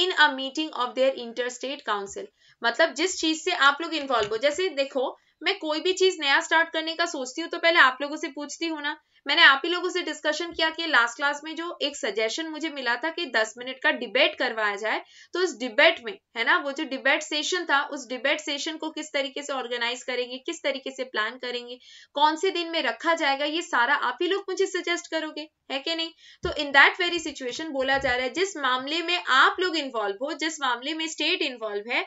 in a meeting of their inter state council मतलब जिस चीज से आप लोग इन्वॉल्व हो जैसे देखो मैं कोई भी चीज नया स्टार्ट करने का सोचती हूँ तो पहले आप लोगों से पूछती हूँ ना मैंने आप ही लोगों से डिस्कशन किया कि लास्ट क्लास में जो एक सजेशन मुझे मिला था कि 10 मिनट का डिबेट करवाया जाए तो उस डिबेट में है ना वो जो डिबेट सेशन था उस डिबेट सेशन को किस तरीके से ऑर्गेनाइज करेंगे किस तरीके से प्लान करेंगे कौन से दिन में रखा जाएगा ये सारा आप ही लोग मुझे सजेस्ट करोगे है कि नहीं तो इन दैट वेरी सिचुएशन बोला जा रहा है जिस मामले में आप लोग इन्वॉल्व हो जिस मामले में स्टेट इन्वॉल्व है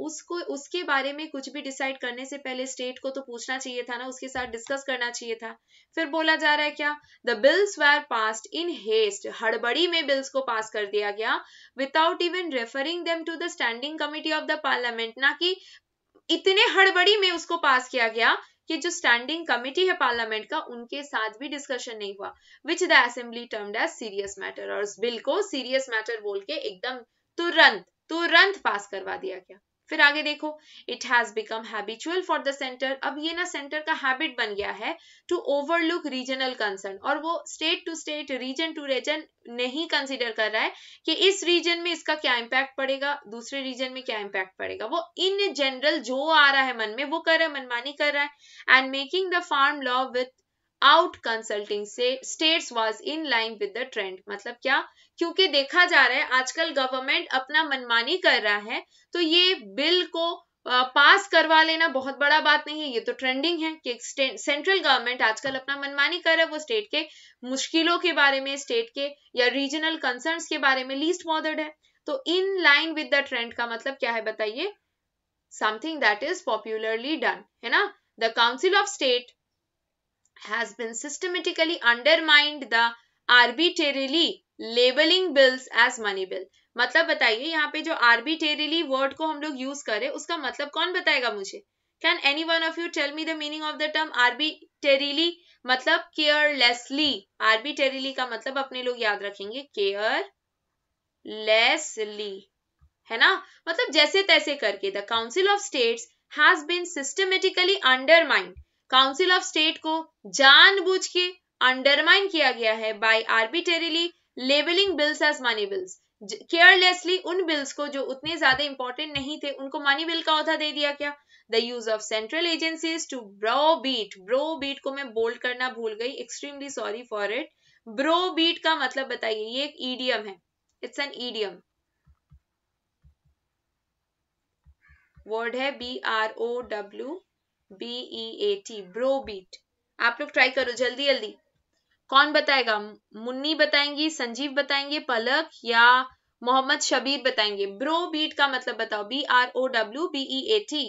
उसको उसके बारे में कुछ भी डिसाइड करने से पहले स्टेट को तो पूछना चाहिए था ना उसके साथ डिस्कस करना चाहिए था फिर बोला जा रहा है क्या the bills were passed in haste हड़बड़ी में बिल्स को पास कर दिया गया without even referring them to the standing committee of the parliament ना कि इतने हड़बड़ी में उसको पास किया गया कि जो स्टैंडिंग कमेटी है पार्लियामेंट का उनके साथ भी डिस्कशन नहीं हुआ which the assembly termed as serious matter और उस बिल को सीरियस मैटर बोल के एकदम तुरंत तुरंत पास करवा दिया गया फिर आगे देखो it has become habitual for the centre अब ये ना सेंटर का हैबिट बन गया है टू ओवरलुक रीजनल कंसर्न और वो state to state region to region नहीं कंसिडर कर रहा है कि इस रीजन में इसका क्या इम्पैक्ट पड़ेगा दूसरे रीजन में क्या इम्पैक्ट पड़ेगा वो इन जनरल जो आ रहा है मन में वो कर रहा है मनमानी कर रहा है and making the farm law without consulting से states was in line with the trend मतलब क्या क्योंकि देखा जा रहा है आजकल गवर्नमेंट अपना मनमानी कर रहा है तो ये बिल को पास करवा लेना बहुत बड़ा बात नहीं है ये तो ट्रेंडिंग है कि सेंट्रल गवर्नमेंट आजकल अपना मनमानी कर रहा है वो स्टेट के मुश्किलों के बारे में स्टेट के या रीजनल कंसर्न के बारे में लीस्ट मॉडर्ड है तो in line with the trend का मतलब क्या है बताइए something that is popularly done है ना the council of state has been systematically undermined the arbitrarily labelling bills as money bill मतलब बताइए यहाँ पे जो आर्बिटेरिली वर्ड को हम लोग यूज करें उसका मतलब कौन बताएगा मुझे can any one of you tell me the meaning of the term arbitrarily मतलब केयरलेसली आर्बिटेरिली का मतलब अपने लोग याद रखेंगे केयर है ना मतलब जैसे तैसे करके the council of states has been systematically undermined council of state को जानबूझ के अंडरमाइन किया गया है by arbitrarily labelling bills as money bills carelessly उन बिल्स को जो उतने ज्यादा इंपॉर्टेंट नहीं थे उनको मनी बिल का औहदा दे दिया गया the use of central agencies to browbeat browbeat को मैं बोल्ड करना भूल गई extremely sorry for it browbeat का मतलब बताइए ये एक ईडियम है इट्स एन ईडियम वर्ड है B R O W B E A T browbeat आप लोग ट्राई करो जल्दी जल्दी कौन बताएगा मुन्नी बताएंगी संजीव बताएंगे पलक या मोहम्मद शबीर बताएंगे ब्रो बीट का मतलब बताओ B R O W B E A T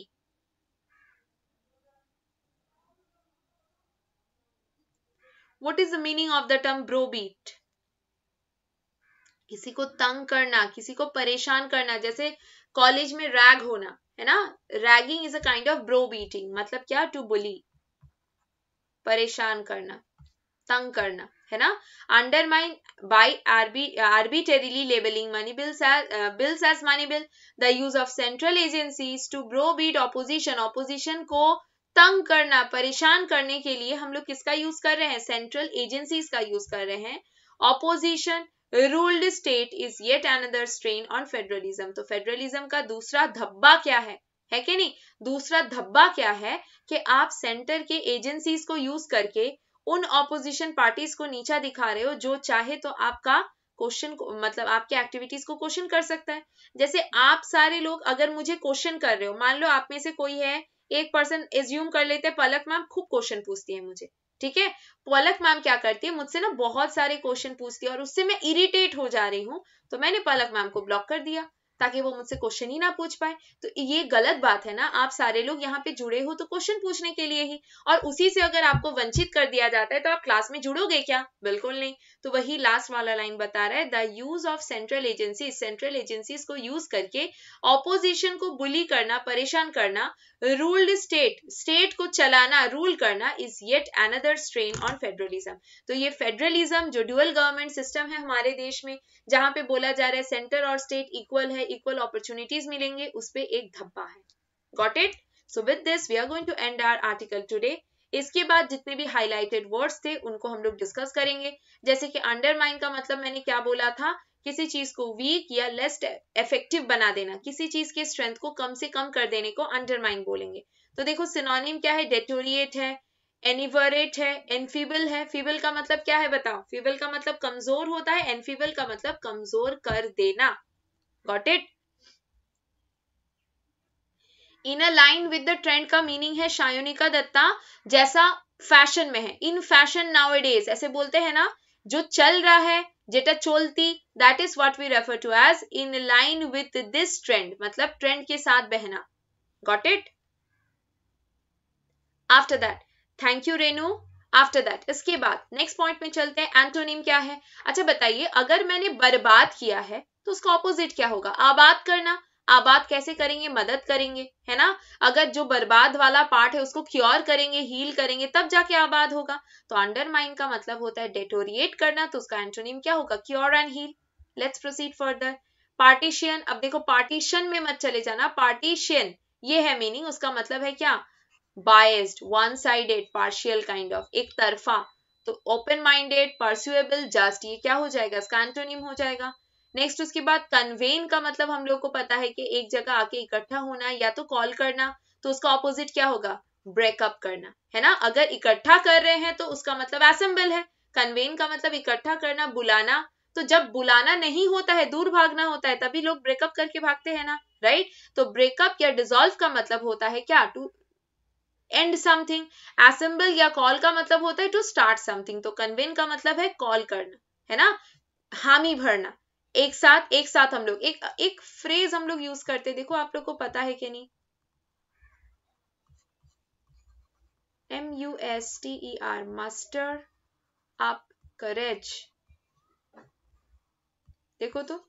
what is the meaning of the term browbeat किसी को तंग करना किसी को परेशान करना जैसे कॉलेज में रैग होना है ना ragging is a kind of browbeating मतलब क्या टू बुली परेशान करना तंग करना है ना undermine by arbitrarily labelling money bills bills as money bill the use of central agencies to browbeat opposition opposition को तंग करना परेशान करने के लिए हम लोग किसका यूज कर रहे हैं सेंट्रल एजेंसीज का यूज कर रहे हैं opposition ruled state is yet another strain on federalism तो फेडरलिज्म का दूसरा धब्बा क्या है है कि नहीं दूसरा धब्बा क्या है कि आप सेंटर के एजेंसीज को यूज करके उन ऑपोजिशन पार्टीज को नीचा दिखा रहे हो जो चाहे तो आपका क्वेश्चन मतलब आपके एक्टिविटीज को क्वेश्चन कर सकता है जैसे आप सारे लोग अगर मुझे क्वेश्चन कर रहे हो मान लो आप में से कोई है एक पर्सन एज्यूम कर लेते हैं पलक मैम खूब क्वेश्चन पूछती है मुझे ठीक है पलक मैम क्या करती है मुझसे ना बहुत सारे क्वेश्चन पूछती है और उससे मैं इरिटेट हो जा रही हूँ तो मैंने पलक मैम को ब्लॉक कर दिया ताकि वो मुझसे क्वेश्चन ही ना पूछ पाए तो ये गलत बात है ना आप सारे लोग यहाँ पे जुड़े हो तो क्वेश्चन पूछने के लिए ही और उसी से अगर आपको वंचित कर दिया जाता है तो आप क्लास में जुड़ोगे क्या बिल्कुल नहीं तो वही लास्ट वाला लाइन बता रहा है the use of central agency central agencies को यूज करके ऑपोजिशन को बुली करना परेशान करना रूल्ड स्टेट स्टेट को चलाना रूल करना is yet another strain on federalism तो ये फेडरलिज्म जो ड्यूअल गवर्नमेंट सिस्टम है हमारे देश में जहां पे बोला जा रहा है सेंटर और स्टेट इक्वल है इक्वल अपॉर्चुनिटीज मिलेंगे उस पर एक धब्बा है got it so with this we are going to end our article today इसके बाद जितने भी हाईलाइटेड वर्ड्स थे उनको हम लोग डिस्कस करेंगे जैसे कि अंडरमाइन का मतलब मैंने क्या बोला था किसी चीज को वीक या लेस इफेक्टिव बना देना किसी चीज के स्ट्रेंथ को कम से कम कर देने को अंडरमाइन बोलेंगे तो देखो सिनोनिम क्या है डेटोरिएट है एनिवरेट है एनफीबल है फीबल का मतलब क्या है बताओ फीबल का मतलब कमजोर होता है एनफीबल का मतलब कमजोर कर देना got it in a line with the trend का मीनिंग है शायोनिका दत्ता जैसा फैशन में है इन फैशन नाउ एडेज ऐसे बोलते हैं ना जो चल रहा है जेटा चोलती that is what we refer to as in line with this trend मतलब ट्रेंड के साथ बहना got it after that thank you Renu after that इसके बाद नेक्स्ट पॉइंट में चलते हैं एंटोनिम क्या है अच्छा बताइए अगर मैंने बर्बाद किया है तो उसका ऑपोजिट क्या होगा आबाद करना आबाद कैसे करेंगे मदद करेंगे है ना अगर जो बर्बाद वाला पार्ट है उसको क्योर करेंगे हील करेंगे तब जाके आबाद होगा तो अंडरमाइन का मतलब होता है डेटोरिएट करना तो उसका एंटोनिम क्या होगा cure and heal let's proceed further partisan अब देखो पार्टीशन में मत चले जाना पार्टीशियन ये है मीनिंग उसका मतलब है क्या biased one sided partial kind of एक तरफा तो ओपन माइंडेड परस्यूएबल जस्ट ये क्या हो जाएगा इसका एंटोनिम हो जाएगा नेक्स्ट उसके बाद कन्वेन का मतलब हम लोग को पता है कि एक जगह आके इकट्ठा होना या तो कॉल करना तो उसका ऑपोजिट क्या होगा ब्रेकअप करना है ना अगर इकट्ठा कर रहे हैं तो उसका मतलब असेंबल है कन्वेन का मतलब इकट्ठा करना बुलाना तो जब बुलाना नहीं होता है दूर भागना होता है तभी लोग ब्रेकअप करके भागते हैं ना राइट तो ब्रेकअप या डिजोल्व का मतलब होता है क्या टू एंड समथिंग एसेंबल या कॉल का मतलब होता है टू स्टार्ट समथिंग तो कन्वेन का मतलब है कॉल करना है ना हामी भरना एक साथ एक साथ हम लोग एक एक फ्रेज हम लोग यूज करते हैं देखो आप लोग को पता है कि नहीं M U S T E R muster up courage देखो तो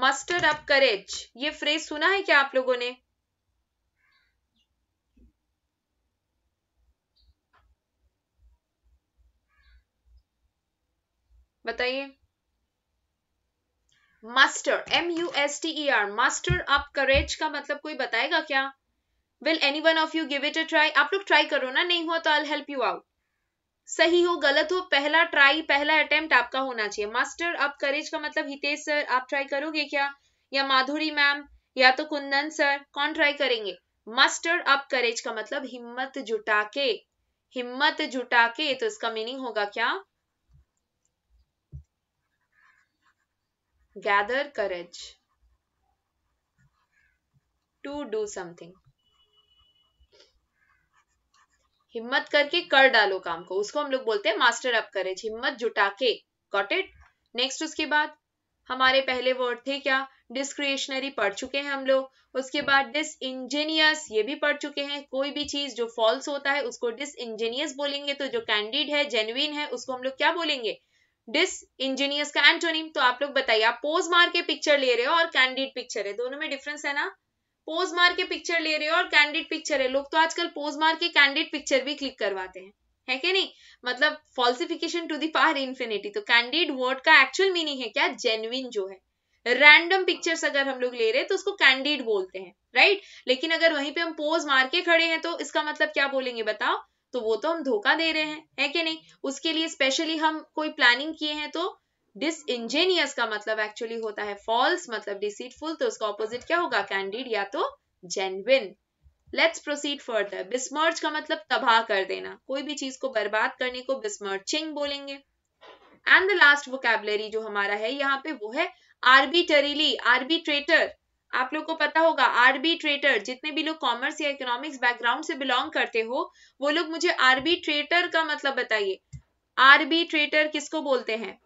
मास्टर अप करेज ये फ्रेज सुना है क्या आप लोगों ने बताइए muster M U S T E R muster up courage का मतलब कोई बताएगा क्या will any one of you give it a try आप लोग ट्राई करो ना नहीं हुआ तो आई हेल्प यू आउट सही हो गलत हो पहला ट्राई पहला अटेम्प्ट आपका होना चाहिए मास्टर अब करेज का मतलब हितेश सर आप ट्राई करोगे क्या या माधुरी मैम या तो कुंदन सर कौन ट्राई करेंगे मास्टर अब करेज का मतलब हिम्मत जुटा के हिम्मत जुटा के तो इसका मीनिंग होगा क्या gather courage to do something हिम्मत करके कर डालो काम को उसको हम लोग बोलते हैं मास्टर अप करेज हिम्मत जुटा के गॉट इट नेक्स्ट उसके बाद हमारे पहले वर्ड थे क्या डिस्क्रिएशनरी पढ़ चुके हैं हम लोग उसके बाद डिस इंजीनियस ये भी पढ़ चुके हैं कोई भी चीज जो फॉल्स होता है उसको डिस इंजीनियस बोलेंगे तो जो कैंडिड है जेन्युन है उसको हम लोग क्या बोलेंगे डिस इंजीनियस का एंटोनिम तो आप लोग बताइए आप पोज मार के पिक्चर ले रहे हो और कैंडिड पिक्चर है दोनों में डिफरेंस है ना पोज मार के पिक्चर ले रहे हो और कैंडिड पिक्चर है लोग तो आजकल पोज मार के कैंडिड पिक्चर भी क्लिक करवाते हैं है कि नहीं मतलब फॉल्सिफिकेशन टू दावर इन्फिनेटी तो कैंडिड वर्ड का एक्चुअल मीनिंग है क्या जेन्युइन जो है रैंडम पिक्चर्स अगर हम लोग ले रहे हैं तो उसको कैंडिड बोलते हैं राइट लेकिन अगर वहीं पे हम पोज मार के खड़े हैं तो इसका मतलब क्या बोलेंगे बताओ तो वो तो हम धोखा दे रहे हैं है कि नहीं उसके लिए स्पेशली हम कोई प्लानिंग किए हैं तो डिस का मतलब एक्चुअली होता है फॉल्स मतलब डिसीटफुल तो उसका ऑपोजिट क्या होगा कैंडिड या तो genuine let's proceed further besmirch का मतलब तबाह कर देना कोई भी चीज को बर्बाद करने को बिस्मर्चिंग बोलेंगे एंड द लास्ट वोकेबलरी जो हमारा है यहाँ पे वो है आर्बिटरीली आर्बिट्रेटर आप लोग को पता होगा आरबी ट्रेटर जितने भी लोग कॉमर्स या इकोनॉमिक्स बैकग्राउंड से बिलोंग करते हो वो लोग मुझे आरबी ट्रेटर का मतलब बताइए आरबी ट्रेटर किसको बोलते हैं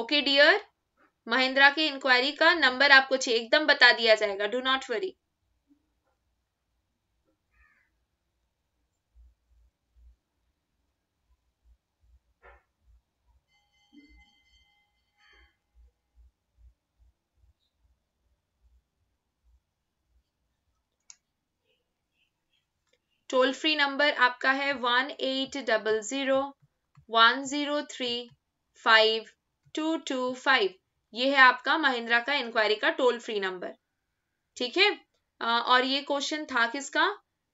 ओके डियर महिंद्रा की इंक्वायरी का नंबर आपको चाहिए एकदम बता दिया जाएगा do not worry toll free number आपका है one eight double zero one zero three five two two five ये है आपका महिंद्रा का इंक्वायरी का टोल फ्री नंबर ठीक है और ये क्वेश्चन था किसका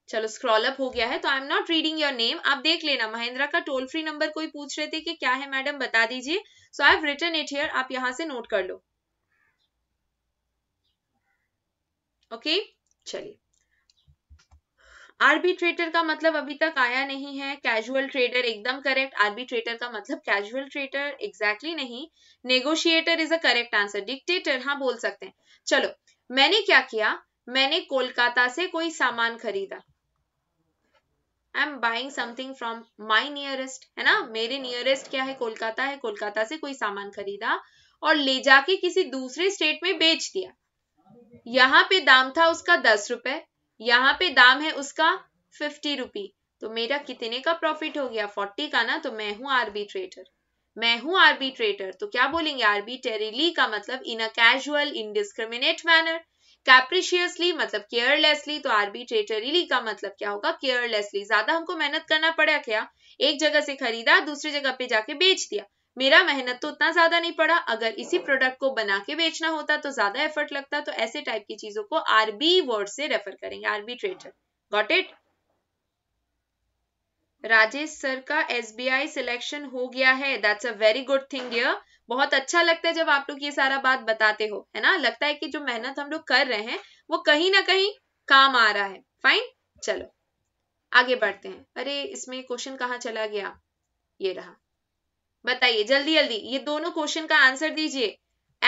चलो स्क्रॉल अप हो गया है तो I am not reading your name आप देख लेना महिंद्रा का टोल फ्री नंबर कोई पूछ रहे थे कि क्या है मैडम बता दीजिए so I have return it here आप यहां से नोट कर लो ओके okay? चलिए आर्बिट्रेटर का मतलब अभी तक आया नहीं है कैजुअल ट्रेडर एकदम करेक्ट आर्बिट्रेटर का मतलब कैजुअल ट्रेडर एग्जैक्टली नहीं negotiator is a correct answer dictator हाँ बोल सकते हैं चलो मैंने क्या किया मैंने कोलकाता से कोई सामान खरीदा I am buying something from my nearest है ना मेरे नियरेस्ट क्या है कोलकाता है कोलकाता से कोई सामान खरीदा और ले जाके किसी दूसरे स्टेट में बेच दिया यहाँ पे दाम था उसका दस रुपए यहाँ पे दाम है उसका फिफ्टी रुपी तो मेरा कितने का प्रॉफिट हो गया फोर्टी का ना तो मैं हूं आर्बिट्रेटर मैं हूं आर्बिट्रेटर तो क्या बोलेंगे टेरिली का मतलब in a casual indiscriminate manner capriciously मतलब केयरलेसली तो ट्रेटरिली का मतलब क्या होगा केयरलेसली ज्यादा हमको मेहनत करना पड़ा क्या एक जगह से खरीदा दूसरी जगह पे जाके बेच दिया मेरा मेहनत तो उतना ज्यादा नहीं पड़ा अगर इसी प्रोडक्ट को बना के बेचना होता तो ज्यादा एफर्ट लगता तो ऐसे टाइप की चीजों को आरबी वर्ड से रेफर करेंगे trader got it Rajesh sir का एसबीआई सिलेक्शन हो गया है that's a very good thing यर बहुत अच्छा लगता है जब आप लोग ये सारा बात बताते हो है ना लगता है कि जो मेहनत हम लोग कर रहे हैं वो कहीं ना कहीं काम आ रहा है फाइन चलो आगे बढ़ते हैं अरे इसमें क्वेश्चन कहाँ चला गया ये रहा बताइए जल्दी जल्दी ये दोनों क्वेश्चन का आंसर दीजिए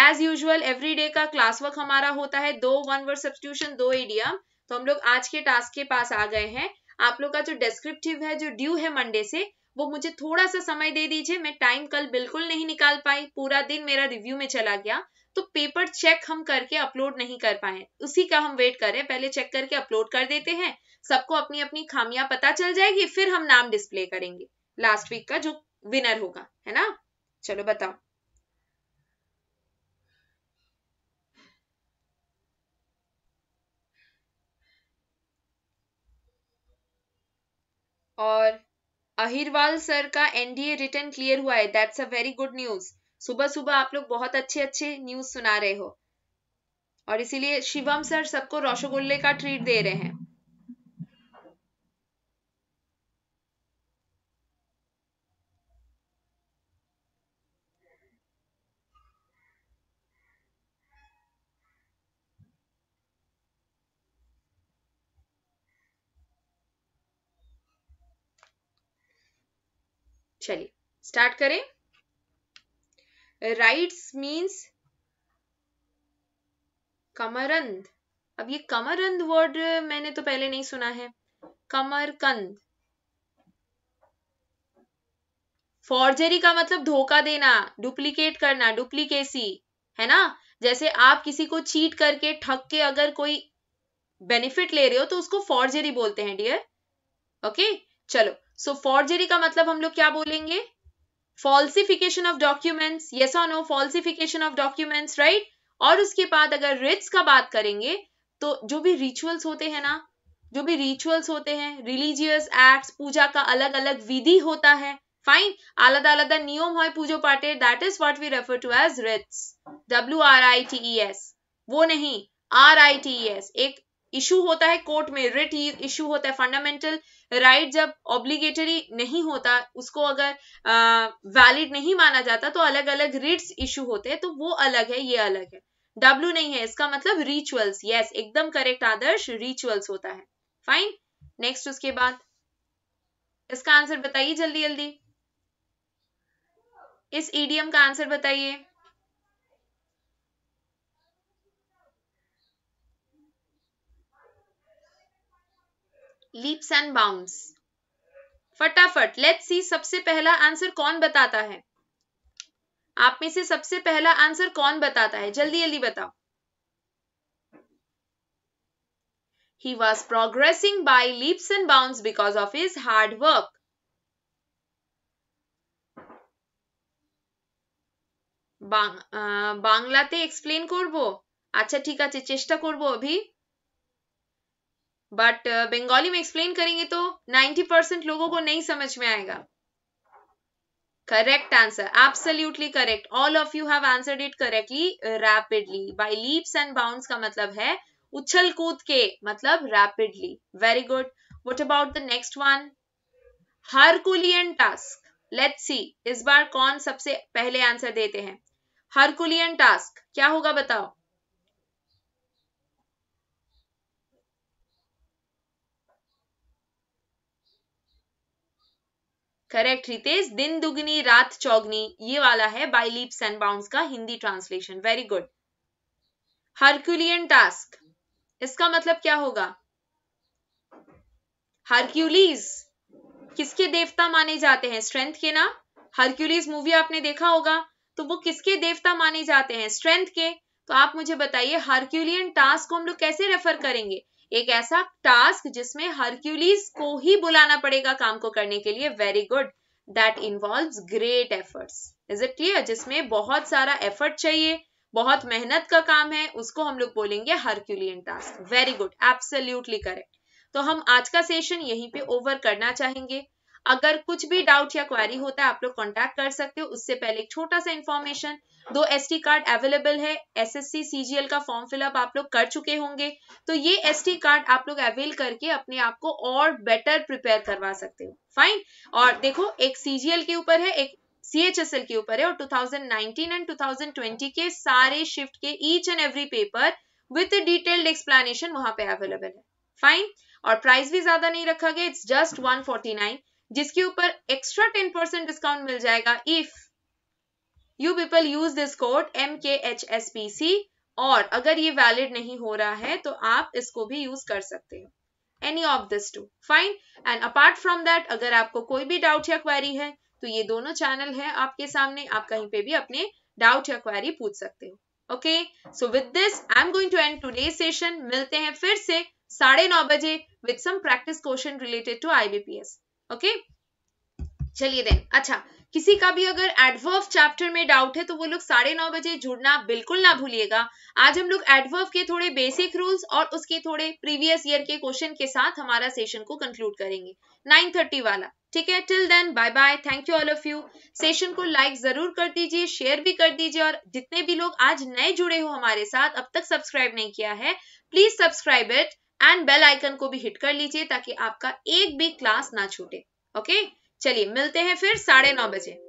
एज यूजल एवरी डे का क्लास वर्क हमारा होता है दो वन वर्ड सब्सिट्यूशन दो एडियम तो हम लोग आज के टास्क के पास आ गए हैं आप लोग का जो डिस्क्रिप्टिव है जो ड्यू है मंडे से वो मुझे थोड़ा सा समय दे दीजिए मैं टाइम कल बिल्कुल नहीं निकाल पाई पूरा दिन मेरा रिव्यू में चला गया तो पेपर चेक हम करके अपलोड नहीं कर पाए उसी का हम वेट कर रहे हैं पहले चेक करके अपलोड कर देते हैं सबको अपनी अपनी खामियां पता चल जाएगी फिर हम नाम डिस्प्ले करेंगे लास्ट वीक का जो विनर होगा है ना चलो बताओ और अहिरवाल सर का एनडीए रिटर्न क्लियर हुआ है that's a very good news सुबह सुबह आप लोग बहुत अच्छे अच्छे न्यूज सुना रहे हो और इसीलिए शिवम सर सबको रसगुल्ले का ट्रीट दे रहे हैं चलिए स्टार्ट करें राइट्स मीन्स कमरंद अब ये कमरंद वर्ड मैंने तो पहले नहीं सुना है कमरकंद फॉर्जरी का मतलब धोखा देना डुप्लीकेट करना डुप्लीकेसी है ना जैसे आप किसी को चीट करके ठग के अगर कोई बेनिफिट ले रहे हो तो उसको फॉर्जरी बोलते हैं डियर ओके चलो सो फॉर्जरी का मतलब हम लोग क्या बोलेंगे फॉल्सिफिकेशन ऑफ डॉक्यूमेंट्स ये no falsification of documents right और उसके बाद अगर रिट्स का बात करेंगे तो जो भी रिचुअल्स होते हैं ना जो भी रिचुअल्स होते हैं रिलीजियस एक्ट्स पूजा का अलग अलग विधि होता है फाइन अलग अलग नियम हो पूजो पाटे that is what we refer to as rites W R I T E S वो नहीं आर आई टी एस एक इशू होता है कोर्ट में रिट इशू होता है फंडामेंटल राइट जब ऑब्लिगेटरी नहीं होता उसको अगर वैलिड नहीं माना जाता तो अलग अलग रिट्स इशू होते हैं तो वो अलग है ये अलग है डब्ल्यू नहीं है इसका मतलब रिचुअल्स यस एकदम करेक्ट आदर्श रिचुअल्स होता है फाइन नेक्स्ट उसके बाद इसका आंसर बताइए जल्दी जल्दी इस ईडीएम का आंसर बताइए लीप्स एंड बाउंड्स फटाफट लेट्स सी सबसे पहला आंसर कौन बताता है आप में से सबसे पहला आंसर कौन बताता है जल्दी जल्दी बताओ he was progressing by leaps and bound because of his hard work बांग्लाते एक्सप्लेन करब अच्छा ठीक है चेष्टा करब अभी बट बंगाली uh, में एक्सप्लेन करेंगे तो नाइन्टी परसेंट लोगों को नहीं समझ में आएगा correct answer absolutely correct all of you have answered it correctly rapidly by leaps and bounds का मतलब है उछल कूद के मतलब rapidly very good what about the next one herculean task let see इस बार कौन सबसे पहले आंसर देते हैं हरकुलियन टास्क क्या होगा बताओ करेक्ट रितेश दिन दुगनी रात चौगनी ये वाला है बाई लीप्स एंड बाउंड का Hindi translation very good herculean task इसका मतलब क्या होगा हरक्यूलीज किसके देवता माने जाते हैं स्ट्रेंथ के ना हरक्यूलीज मूवी आपने देखा होगा तो वो किसके देवता माने जाते हैं स्ट्रेंथ के तो आप मुझे बताइए हरक्यूलियन टास्क को हम लोग कैसे रेफर करेंगे एक ऐसा टास्क जिसमें हरक्यूलिस को ही बुलाना पड़ेगा काम को करने के लिए very good that involve great efforts is it clear जिसमें बहुत सारा एफर्ट चाहिए बहुत मेहनत का काम है उसको हम लोग बोलेंगे herculean task very good absolutely correct तो हम आज का सेशन यहीं पे ओवर करना चाहेंगे अगर कुछ भी डाउट या क्वारी होता है आप लोग कॉन्टैक्ट कर सकते हो उससे पहले एक छोटा सा इन्फॉर्मेशन दो एस कार्ड अवेलेबल है एसएससी सीजीएल का फॉर्म फिलअप आप लोग कर चुके होंगे तो ये एस कार्ड आप लोग अवेल करके अपने आप को और बेटर प्रिपेयर करवा सकते हो फाइन और देखो एक सीजीएल के ऊपर है एक सीएचएसएल के ऊपर है और 2019 एंड 2020 के सारे शिफ्ट के each and every paper with detailed explanation वहां पे अवेलेबल है फाइन और प्राइस भी ज्यादा नहीं रखा गया इट्स जस्ट नाइन जिसके ऊपर एक्स्ट्रा टेन परसेंट डिस्काउंट मिल जाएगा if you people use this code M K H S P C और अगर ये वैलिड नहीं हो रहा है तो आप इसको भी यूज कर सकते हो any of this two fine and apart from that अगर आपको कोई भी डाउट या क्वेरी है तो ये दोनों चैनल है आपके सामने आप कहीं पे भी अपने डाउट या क्वेरी पूछ सकते हो okay so with this I am going to end today session मिलते हैं फिर से साढ़े नौ बजे with some practice question related to IBPS okay चलिए देन अच्छा किसी का भी अगर एडवर्व चैप्टर में डाउट है तो वो लोग साढ़े नौ बजे जुड़ना बिल्कुल ना भूलिएगा आज हम लोग एडवर्व के थोड़े बेसिक रूल्स और उसके थोड़े प्रीवियस ईयर के क्वेश्चन के साथ हमारा सेशन को कंक्लूड करेंगे 9:30 वाला ठीक है till then bye bye thank you all of you session को लाइक जरूर कर दीजिए शेयर भी कर दीजिए और जितने भी लोग आज नए जुड़े हो हमारे साथ अब तक सब्सक्राइब नहीं किया है please subscribe it and bell icon को भी हिट कर लीजिए ताकि आपका एक भी क्लास ना छूटे ओके चलिए मिलते हैं फिर साढ़े नौ बजे